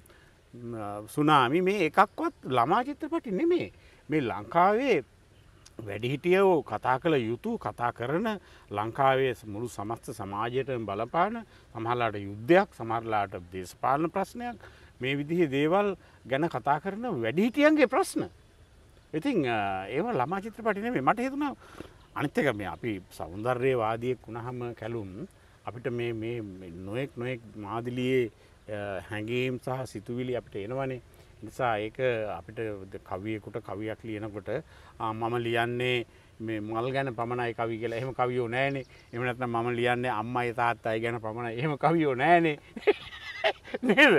සුනාමි මේ එකක්වත් ළමා චිත්‍රපටි නෙමේ මේ ලංකාවේ වැඩිහිටියෝ කතා කළ යුතු කතා කරන ලංකාවේ මුළු සමස්ත සමාජයට බලපාන සමහලාට යුද්ධයක් සමරලාට දේශපාලන ප්‍රශ්නයක් මේ විදිහේ දේවල් ගැන කතා කරන වැඩිහිටියන්ගේ ප්‍රශ්න. ඉතින් ඒව ළමා චිත්‍රපටිනේ මේ මට හිතුණ අනිත්තක මේ අපි සෞන්දර්යවාදියෙක් වුණහම කැලුම් අපිට මේ නොයෙක් නොයෙක් මාදිලියේ හැඟේම් සහ සිතුවිලි අපිට එනවනේ නිසා ඒක අපිට කවියකුට කවියක් ලියනකොට මම ලියන්නේ මේ මල් ගැන පමණයි කවි කියලා එහෙම කවියෝ නෑනේ එමනත්න මම ලියන්නේ අම්මයි තාත් අයි ගැන පමණ එහෙම කවියෝ නෑනේ නේද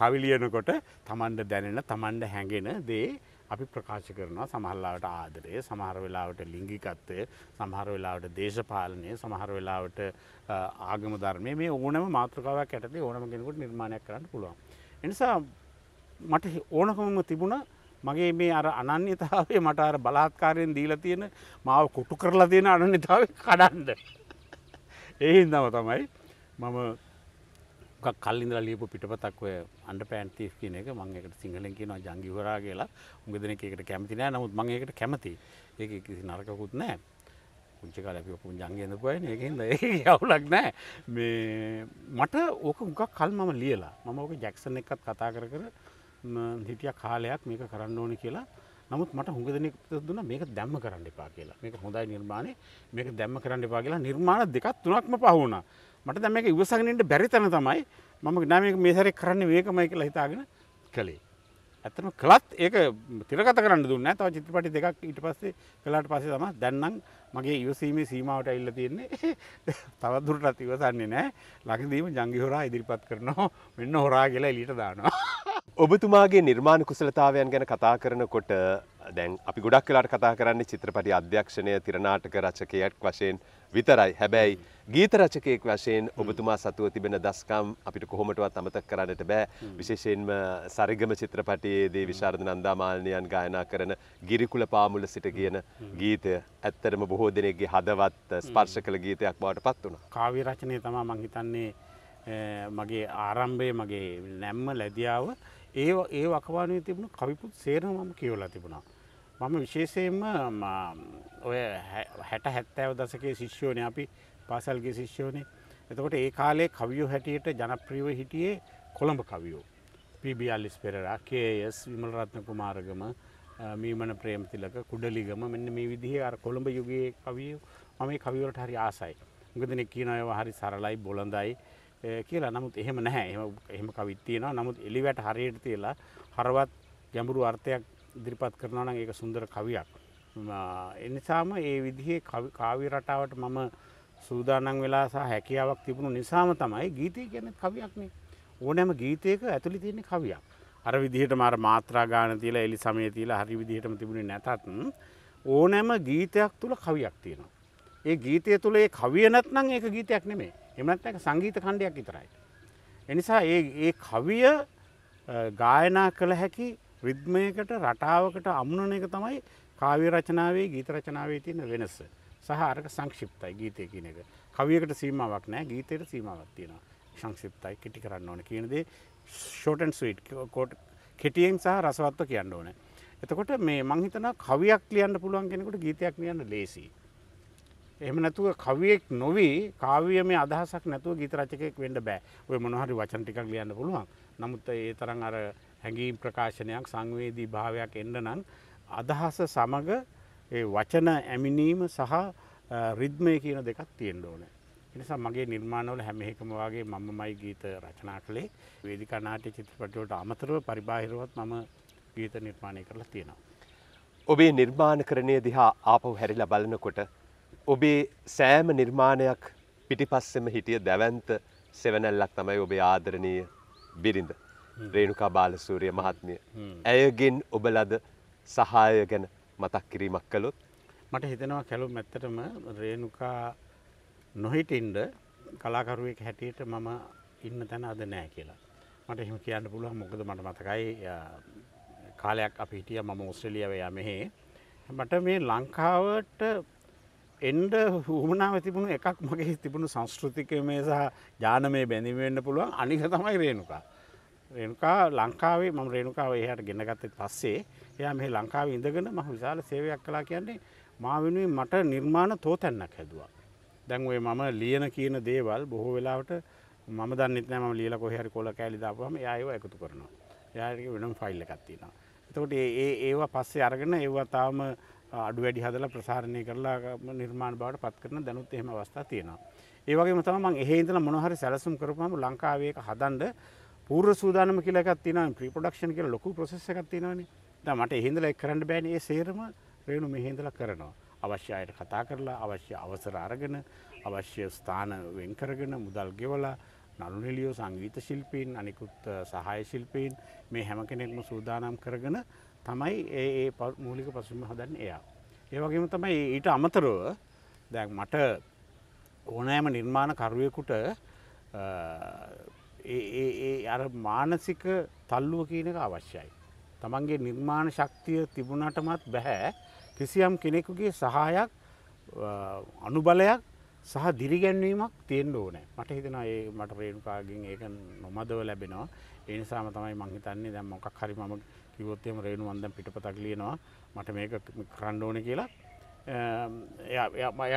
කවිලියනකොට තමන්ට දැනෙන තමන්ට හැඟෙන දේ අපි ප්‍රකාශ කරනවා සමහරලාවට ආදරය සමහර වෙලාවට ලිංගිකත්වය සමහර වෙලාවට දේශපාලනය සමහර වෙලාවට ආගම ධර්මය මේ ඕනම මාතෘකාවක් ඇටේ ඕනම කෙනෙකුට නිර්මාණයක් කරන්න පුළුවන්. එනිසා මට ඕනකමම තිබුණ මගේ මේ අර අනන්‍යතාවේ මට අර බලාත්කාරයෙන් දීලා තියෙන මාව කොටු කරලා තියෙන අනන්‍යතාව කඩන්ඩ. ඒ හින්දම තමයි මම මොකක් කල් ඉඳලා ලියපු පිටපතක් ඔය අන්ඩර් පෑන් 30 කියන එක මම ඒකට සිංහලෙන් කියනවා ජංගි හොරා කියලා. උඟ දෙනෙක් ඒකට කැමති නෑ. නමුත් මම ඒකට කැමති. ඒකේ කිසි නරකකුත් නෑ. පුංචි කාලේ අපි ඔක්කොම ජංගේ ඉඳපුවානේ. ඒකෙන්ද ඒකේ අවුලක් නෑ. මේ මට ඕක මොකක් කල් මම ලියලා. මම ඕක ජැක්සන් එක්කත් කතා කර කර හිටිය කාලයක් මේක කරන්න ඕනේ කියලා. නමුත් මට හුඟ දෙනෙක් දුන්නා මේක දැම්ම කරන්න එපා කියලා. මේක හොඳයි නිර්මාණේ. මේක දැම්ම කරන්න එපා කියලා නිර්මාණ දෙකක් තුනක්ම පහ වුණා. මට දැම ඉවසගෙනට බැරි තන තමයි මම ගනාමක මේසරෙ කරන්න වේකමයි කියලා හිතාගෙන කළේ. ඇතම කළත් ඒක තිරකත කරන්න දුන්න තව චිත්‍රපටි දෙකක් ඉට පස්සේ කලාට පසේ තම දැන්නම් මගේ ඉවසීමේ සීමාවට ඉල්ල තියෙන්නේ තවදුරටත් ඉවසන්නේ නෑ ලකිදීම ජංගි හොරා ඉදිරිපත් කරනවා මෙන්න හොරා කියලා එලිට දානවා. ඔබතුමාගේ නිර්මාණ කුසලතාවයන් ගැන කතා කරනකොට දැන් අපි ගොඩක් වෙලාට කතා කරන්නේ චිත්‍රපටි අධ්‍යක්ෂණය තිරනාටක රචකයෙක් වශයෙන් විතරයි. හැබැයි ගීත රචකයෙක් වශයෙන් ඔබතුමා සතුව තිබෙන දස්කම් අපිට කොහොමටවත් අමතක කරන්නට බෑ. විශේෂයෙන්ම සරිගම චිත්‍රපටයේදී විශාරද නන්දාමාලනියන් ගායනා කරන ගිරිකුල පාමුල සිට කියන ගීතය ඇත්තටම බොහෝ දෙනෙක්ගේ හදවත් ස්පර්ශ කළ ගීතයක් බවට පත් වුණා. කාව්‍ය රචනය තමයි මම හිතන්නේ මගේ ආරම්භයේ මගේ නැම්ම ලැබියාව ඒ ඒ වකවානුවේ තිබුණු කවිපුත් සේරම මම කියවලා තිබුණා. මම විශේෂයෙන්ම ඔය හැට හැත්තෑව දසකේ ශිෂ්‍යෝනය අපි පාසල්ගේ ශිෂ්‍යෝනේ එතකොට ඒ කාලේ කවියෝ හැටියට ජනප්‍රීව හිටියේ කොළඹ කවියෝ. පිබියල්ලිස් පෙරරා කේස් විමලරත්න කුමාරගම මීමන ප්‍රේමතිලක කුඩලිගම මෙන්න මේ විදිහේ අර කොළඹ යුගයේ කවියෝ මම මේ කවිවලට හරි ආසයි. මොකද නේ කියනවා ඒවා හරි සරලයි බොළඳයි කියලා නමුත් එහෙම නැහැ එහම එහෙම කවිත්තියෙනවා නමුත් එලිවැට හරියට තියලා හරවත් ගැඹුරු අර්ථයක් ඉදිරිපත් කරනවන ඒක සුන්දර කවියක්. එනිසාම ඒ විදිහේ කාවි රටාවට මම සූදානන් වෙලා සහ හැකියාවක් තිබුණු නිසාම තමයි ගීතය කියන කවියක්නේ ඕනෑම ගීතයක ඇතුළි තියෙන කවියක්. අර විදිහට මර මාත්‍රා ගාන තියලා එලි සමය තියලා හරි විදිහටම තිබුණේ නැතත් ඕනෑම ගීතයක් තුළ කවියක් තියෙනවා. ඒ ගීතය තුළ ඒ කවිය නැත්නම් ඒක ගීතයක් නෙමේ එමනත් එක සංගීත කණ්ඩයක් විතරයි. එනිසා ඒ කවිය ගායනා කළ හැකි රිද්මයකට රටාවකට අමුණන එක තමයි කාව්‍ය රචනාවේ ගීත රචනාවේ තියෙන වෙනස. සහ අරක සංක්ෂිප්තයි ගීතය කියන එක. කවියකට සීමාවක් නෑ ගීතයට සීමාවක් තියෙනවා. සංක්ෂිප්තයි කෙටි කරන්න ඕන කියන දේ ෂෝටන් ස්වීට් කෝට් කෙටියෙන් සහ රසවත්ව කියන්න ඕන. එතකොට මේ මංහිතන කවියක් ලියන්න පුළුවන් කෙනෙකුට ගීතයක් ලියන්න ලේසිී. එහම නැතුව කවියෙක් නොවී කාවියම අදහසක් නැතුව ගීතරචකයෙක් වෙන්ඩ බෑ ඔය මොනහරි වචන ටිකක් ලියන්න පුළුවන් නමුත් ඒ තරන් අර හැඟීම් ප්‍රකාශනයක් සංවේදී භාවයක් එන්න නම් අදහස සමඟ වචන ඇමිනීම සහ රිද්මය කියන දෙකක් තියෙන්ඩ ඕන නිසා මගේ නිර්මාණවල හැමෙකම වගේ මම මයි ගීත රචනා කළේ වේදිකා නාට්‍ය චිත්‍රපටවලට අමතරව පරිබාහිරවත් මම ගීත නිර්මාණය කරලා තියෙනවා. ඔබේ නිර්මාණ කරණය දිහා ආපහු හැරිලා බලනකොට ඔබේ සෑම නිර්මාණයක් පිටිපස්සෙම හිටිය දැවන්ත සෙවනැල්ලක් තමයි ඔබේ ආදරණය බිරිඳ. රේණුකා බාලසූරිය මහත්මිය. ඇයගෙන් ඔබ ලද සහාය ගැන මතක් කිරීමක් කළොත්. මට හිතනවා කැලු මැත්තටම රේණුකා නොහිටින්ඩ කලාකරුවෙක් හැටියට මම ඉන්න තැන අද නෑ කියලා. මට එහෙම කියන්න පුළුවන් මොකද මට මතකයි කාලයක් අපිහිටිය මම ඔස්ට්‍රලියාව යමෙහේ. මට මේ ලංකාවට එන්ඩ හූමනාව තිබුණු එකක් මගේ තිබුණු සංස්කෘතිකමය සහ ජානමය බැඳීමවෙන්න පුළුවන් අනික තමයි රේණුකා. රේණුකා ලංකාවේ මම රේණුකාව එහට ගෙනගත්තත් පස්සේ එයා මේ ලංකාව ඉඳගෙන මහ විශාල සේවයක් කලා කියන්නේ මා වෙනුවෙන් මට නිර්මාණ තෝතැන්නක් හැදවා. දැන්වේ මම ලියන කියන දේවල් බොහෝ වෙලාවට මම දන්නත්නෑ ම ලියල කොහරි කොල කෑලි දාපුහම යයව එකතු කරනවා. යායට වෙනම් ෆයිල්ල එකත්තිනවා. එතකොට ඒ ඒවා පස්සේ අරගෙන ඒවා තාම අඩු වැඩි හදලා ප්‍රසාරණය කරලා නිර්මාණ බවට පත් කරන දැනුත් එහෙම අවස්ථා තියෙනවා. ඒ වගේම තමයි මම එහෙ ඉඳලා මොන හරි සැලසුම් කරපුවාම ලංකාවේ එක හදන්න පූර්ව සූදානම කියලා එකක් තියෙනවා ප්‍රී ප්‍රොඩක්ෂන් කියලා ලොකු ප්‍රොසෙස් එකක් තියෙනවානේ. දැන් මට එහෙ ඉඳලා ඒක කරන්න බෑනේ. ඒ සේරම රේණු මෙහෙ ඉඳලා කරනවා. අවශ්‍ය අයට කතා කරලා අවශ්‍ය අවසර අරගෙන අවශ්‍ය ස්ථාන වෙන් කරගෙන මුදල් ගෙවලා නළුනිලියෝ සංගීත ශිල්පීන් අනිකුත් සහාය ශිල්පීන් මේ හැම කෙනෙක්ම සූදානම් කරගෙන තමයි ඒ මූලික පසුම හදන්න එයා. ඒවගේම තමයි ඊට අමතරව දැ මට ඕනෑම නිර්මාණ කරුවෙකුට අර මානසික තල්ලුව කියනක අවශ්‍යයි. තමන්ගේ නිර්මාණ ශක්තිය තිබුණටමත් බැහැ කිසියම් කෙනෙකුගේ සහායක් අනුබලයක් සහ දිරිගැන්වීමක් තියෙන්න්න ඕනෑ මට හිතන ඒ මට රේණුකාගෙන් ඒක නොමදව ලැබෙනවා එනිසාම තමයි මංහිතන්නේ දැම් මොකක් හරිමම කිව්වොත් එහෙම රේණු මන් දැන් පිටපතක් ලියනවා මට මේක කරන්න ඕනේ කියලා එයා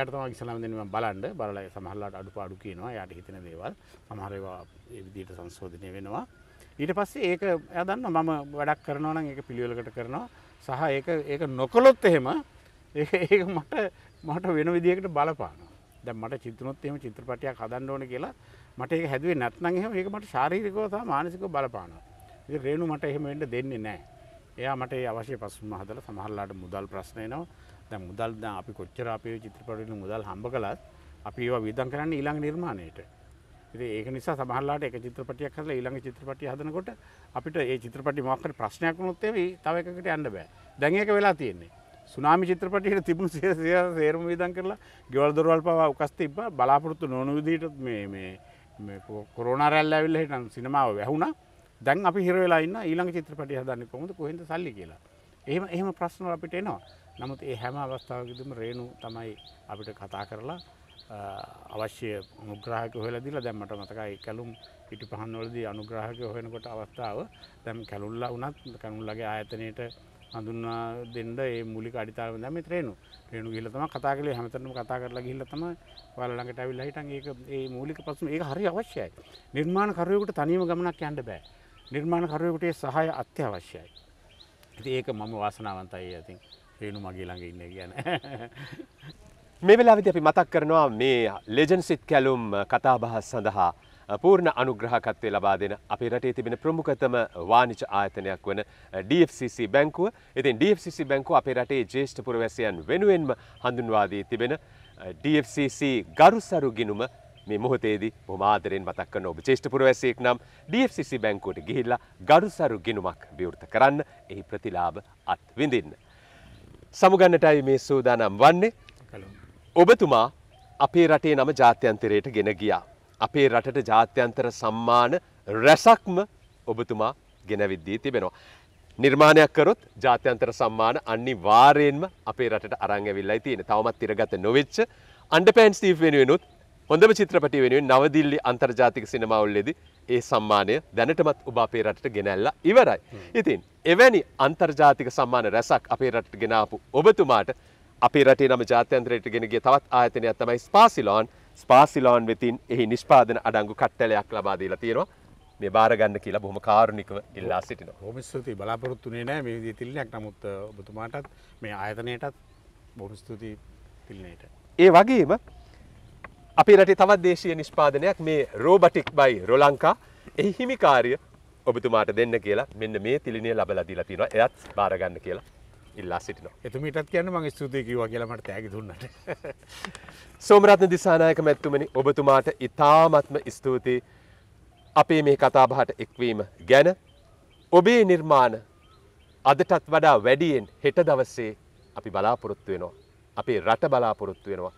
යට තම ඉස්ලාම දෙනම බලන්ඩ බලල සමහල්ලාට අඩු පාඩු කියනවා යට හිතන දේවල් සමහරවා විදිට සංශෝධනය වෙනවා ඊට පස්සේ ඒක ඇදන්න මම වැඩක් කරනවන එක පිළිවෙලකට කරනවා සහ ඒක ඒක නොකොලොත් එහෙම ඒ මට මට වෙන විදිකට බලපාන දැ මට චිතනොත් එම චිත්‍රපටයක් හදන්න ඕන කියලා මට ඒ හැදුවේ නැත්නං එහම ඒක මට ශාරීරිකව සහ මානසික බලපානවා ඉතින් රේණු මට එහෙම වෙන්න දෙන්නේ නැහැ. එයා මට ඒ අවශ්‍ය ප්‍රශ්න හදලා සමහරලාට මුදල් ප්‍රශ්න එනවා. දැන් මුදල් දැන් අපි කොච්චර අපේ චිත්‍රපට වලින් මුදල් හම්බ කළත් අපි ඒවා වියදම් කරන්නේ ඊළඟ නිර්මාණයට. ඉතින් ඒක නිසා සමහරලාට එක චිත්‍රපටියක් හදලා ඊළඟ චිත්‍රපටිය හදනකොට අපිට ඒ චිත්‍රපටි මොකක් හරි ප්‍රශ්නයක් වුණොත් ඒ තව එකකට යන්න බෑ. දැන් ඒක වෙලා තියෙන්නේ. සුනාමි චිත්‍රපටයට තිබුණු සේරම වියදම් කරලා ගෙවල් දොරවල් පවා උකස් තිබ්බා බලාපොරොත්තු නොවුණු විදිහට මේ මේ මේ කොරෝනා රැල්ල ඇවිල්ලා හිටන් සිනමාව වැහුණා. දැන් අපි හිරවෙලා ඉන්න ඊළඟ චිත්‍රපටය හදන්න කොමද කොහෙද සල්ලි කියලා එහෙම එහෙම ප්‍රශ්නල අපිට එනවා නමුත් ඒ හැම අවස්ථාවකදම රේණු තමයි අපිට කතා කරලා අවශ්‍ය මුග්‍රහක හොලදිලා දැම්මට මතකයි කැලුම් ඉටි පහන්වලදී අනුග්‍රහක හොයනකොට අවස්ථාව දැම් කැලුල්ලා වනත් කැනුල්ලගේ ආයතනයට හඳුන්වා දෙන්න ඒ මුලි අඩිතාව දැම ත්‍රේනු ්‍රේණු ගිලතම කතා කලේ හැමතරම කතා කරලා ගිල්ලතම වලඟට ඇවිල්ලා හිටන් ඒ ඒ මූලික පසුම ඒ හරි අවශ්‍යයි නිර්මාණ කරයකුට තනීම ගමනක් යන්න බෑ නිර්මාණකරුවෙකුට සහය අත්‍යවශ්‍යයි. ඉතින් ඒක මම වාසනාවන්තයි ඉතින් රේණු මගේ ළඟ ඉන්නේ කියන. මේ වෙලාවේදී අපි මතක් කරනවා මේ ලෙජන්ඩ් සිත් කැලුම් කතාබහ සඳහා පූර්ණ අනුග්‍රහකත්වය ලබා දෙන අපේ රටේ තිබෙන ප්‍රමුඛතම වාණිජ ආයතනයක් වන DFCC බැංකුව. ඉතින් DFCC බැංකුව අපේ රටේ ජ්‍යෙෂ්ඨ පුරවැසියන් වෙනුවෙන්ම හඳුන්වා දී තිබෙන DFCC ගරුසරු ගිණුම මේ මොහොතේදී බොහොම ආදරෙන් මතක් කරන ඔබ ජේෂ්ඨ පුරවැසියෙක් නම් DFCC බැංකුවට ගිහිල්ලා ගරුසරු ගිණුමක් විවෘත කරන්න එහි ප්‍රතිලාභ අත් විඳින්න. සමුගන්නටයි මේ සූදානම් වන්නේ. ඔබතුමා අපේ රටේ නම ජාත්‍යන්තරයට ගෙන ගියා. අපේ රටට ජාත්‍යන්තර සම්මාන රැසක්ම ඔබතුමා ගෙනවිද්දී තිබෙනවා. නිර්මාණයක් කරොත් ජාත්‍යන්තර සම්මාන අනිවාර්යෙන්ම අපේ රටට අරන් ඇවිල්ලා තියෙන. තවමත් ඉරගත නොවෙච්ච අන්ඩර්පෑන්ස් ස්ටීව් වෙනුවෙනුත් හොඳම චිත්‍රපටය වෙනුවෙන් නවදිල්ලි අන්තර්ජාතික සිනමවුල්ලෙදි ඒ සම්මානය දැනටමත් ඔබ අපේ රටට ගෙනැල්ලා ඉවරයි. ඉතින් එවැනි අන්තර්ජාතික සම්මාන රැසක් අපේ රටට ගෙනාපු ඔබතුමාට අපේ රටේ නම ජාත්‍යන්ත්‍රයට ගෙනගේ තවත් ආයතනයක් තමයි ස්පාසිලෝන් ස්පාසිලෝන් වෙතින් එහි නිෂ්පාදන අඩංගු කට්ටලයක් ලබා දීලා තියෙනවා. මේ බාරගන්න කියලා බොහොම කාරුණිකව ඉල්ලා සිටිනවා. බොහොම ස්තුතියි. බලාපොරොත්තුුනේ නෑ මේ විදිහේ තිලිනයක්. නමුත් ඔබතුමාටත් මේ ආයතනයටත් බොහොම ස්තුතියි තිලිනයට. ඒ වගේම අපි රට තවත් දේශය නිෂ්පාදනයක් මේ රෝබටික් බයි රොලංකා එහි හිමිකාරය ඔබතුමාට දෙන්න කියලා මෙන්න මේ තිලිනය ලබල දී ලතිනවා එයත් භාරගන්න කියලා ඉල්ලා සිටිනවා එතුමටත් කියන්න මගේ ස්තුතියකිව කියලමට තෑකි දුන්නට සෝමරත්න දිසානායක මැත්තුමනි ඔබතුමාට ඉතාමත්ම ස්තුතියි අපේ මේ කතාබහට එක්වීම ගැන ඔබේ නිර්මාණ අදටත් වඩා වැඩියෙන් හෙට දවස්සේ අපි බලාපොරොත්තු වෙනවා අපේ රට බලාපොරොත්තු වෙනවා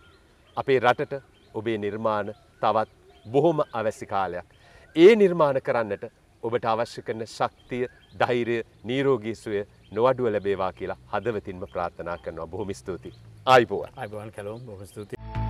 අපේ රටට ඔබේ නිර්මාණ තවත් බොහොම අවැසි කාලයක්. ඒ නිර්මාණ කරන්නට ඔබට අවශ්‍ය කරන ශක්තිය, ධෛර්යය, නිරෝගී සුවය නොඅඩුව ලැබේවා කියලා හදවතින්ම ප්‍රාර්ථනා කරනවා. බොහොම ස්තුතියි. ආයිබෝවන්. ආයිබෝවන් කලොම් බොහොම ස්තුතියි.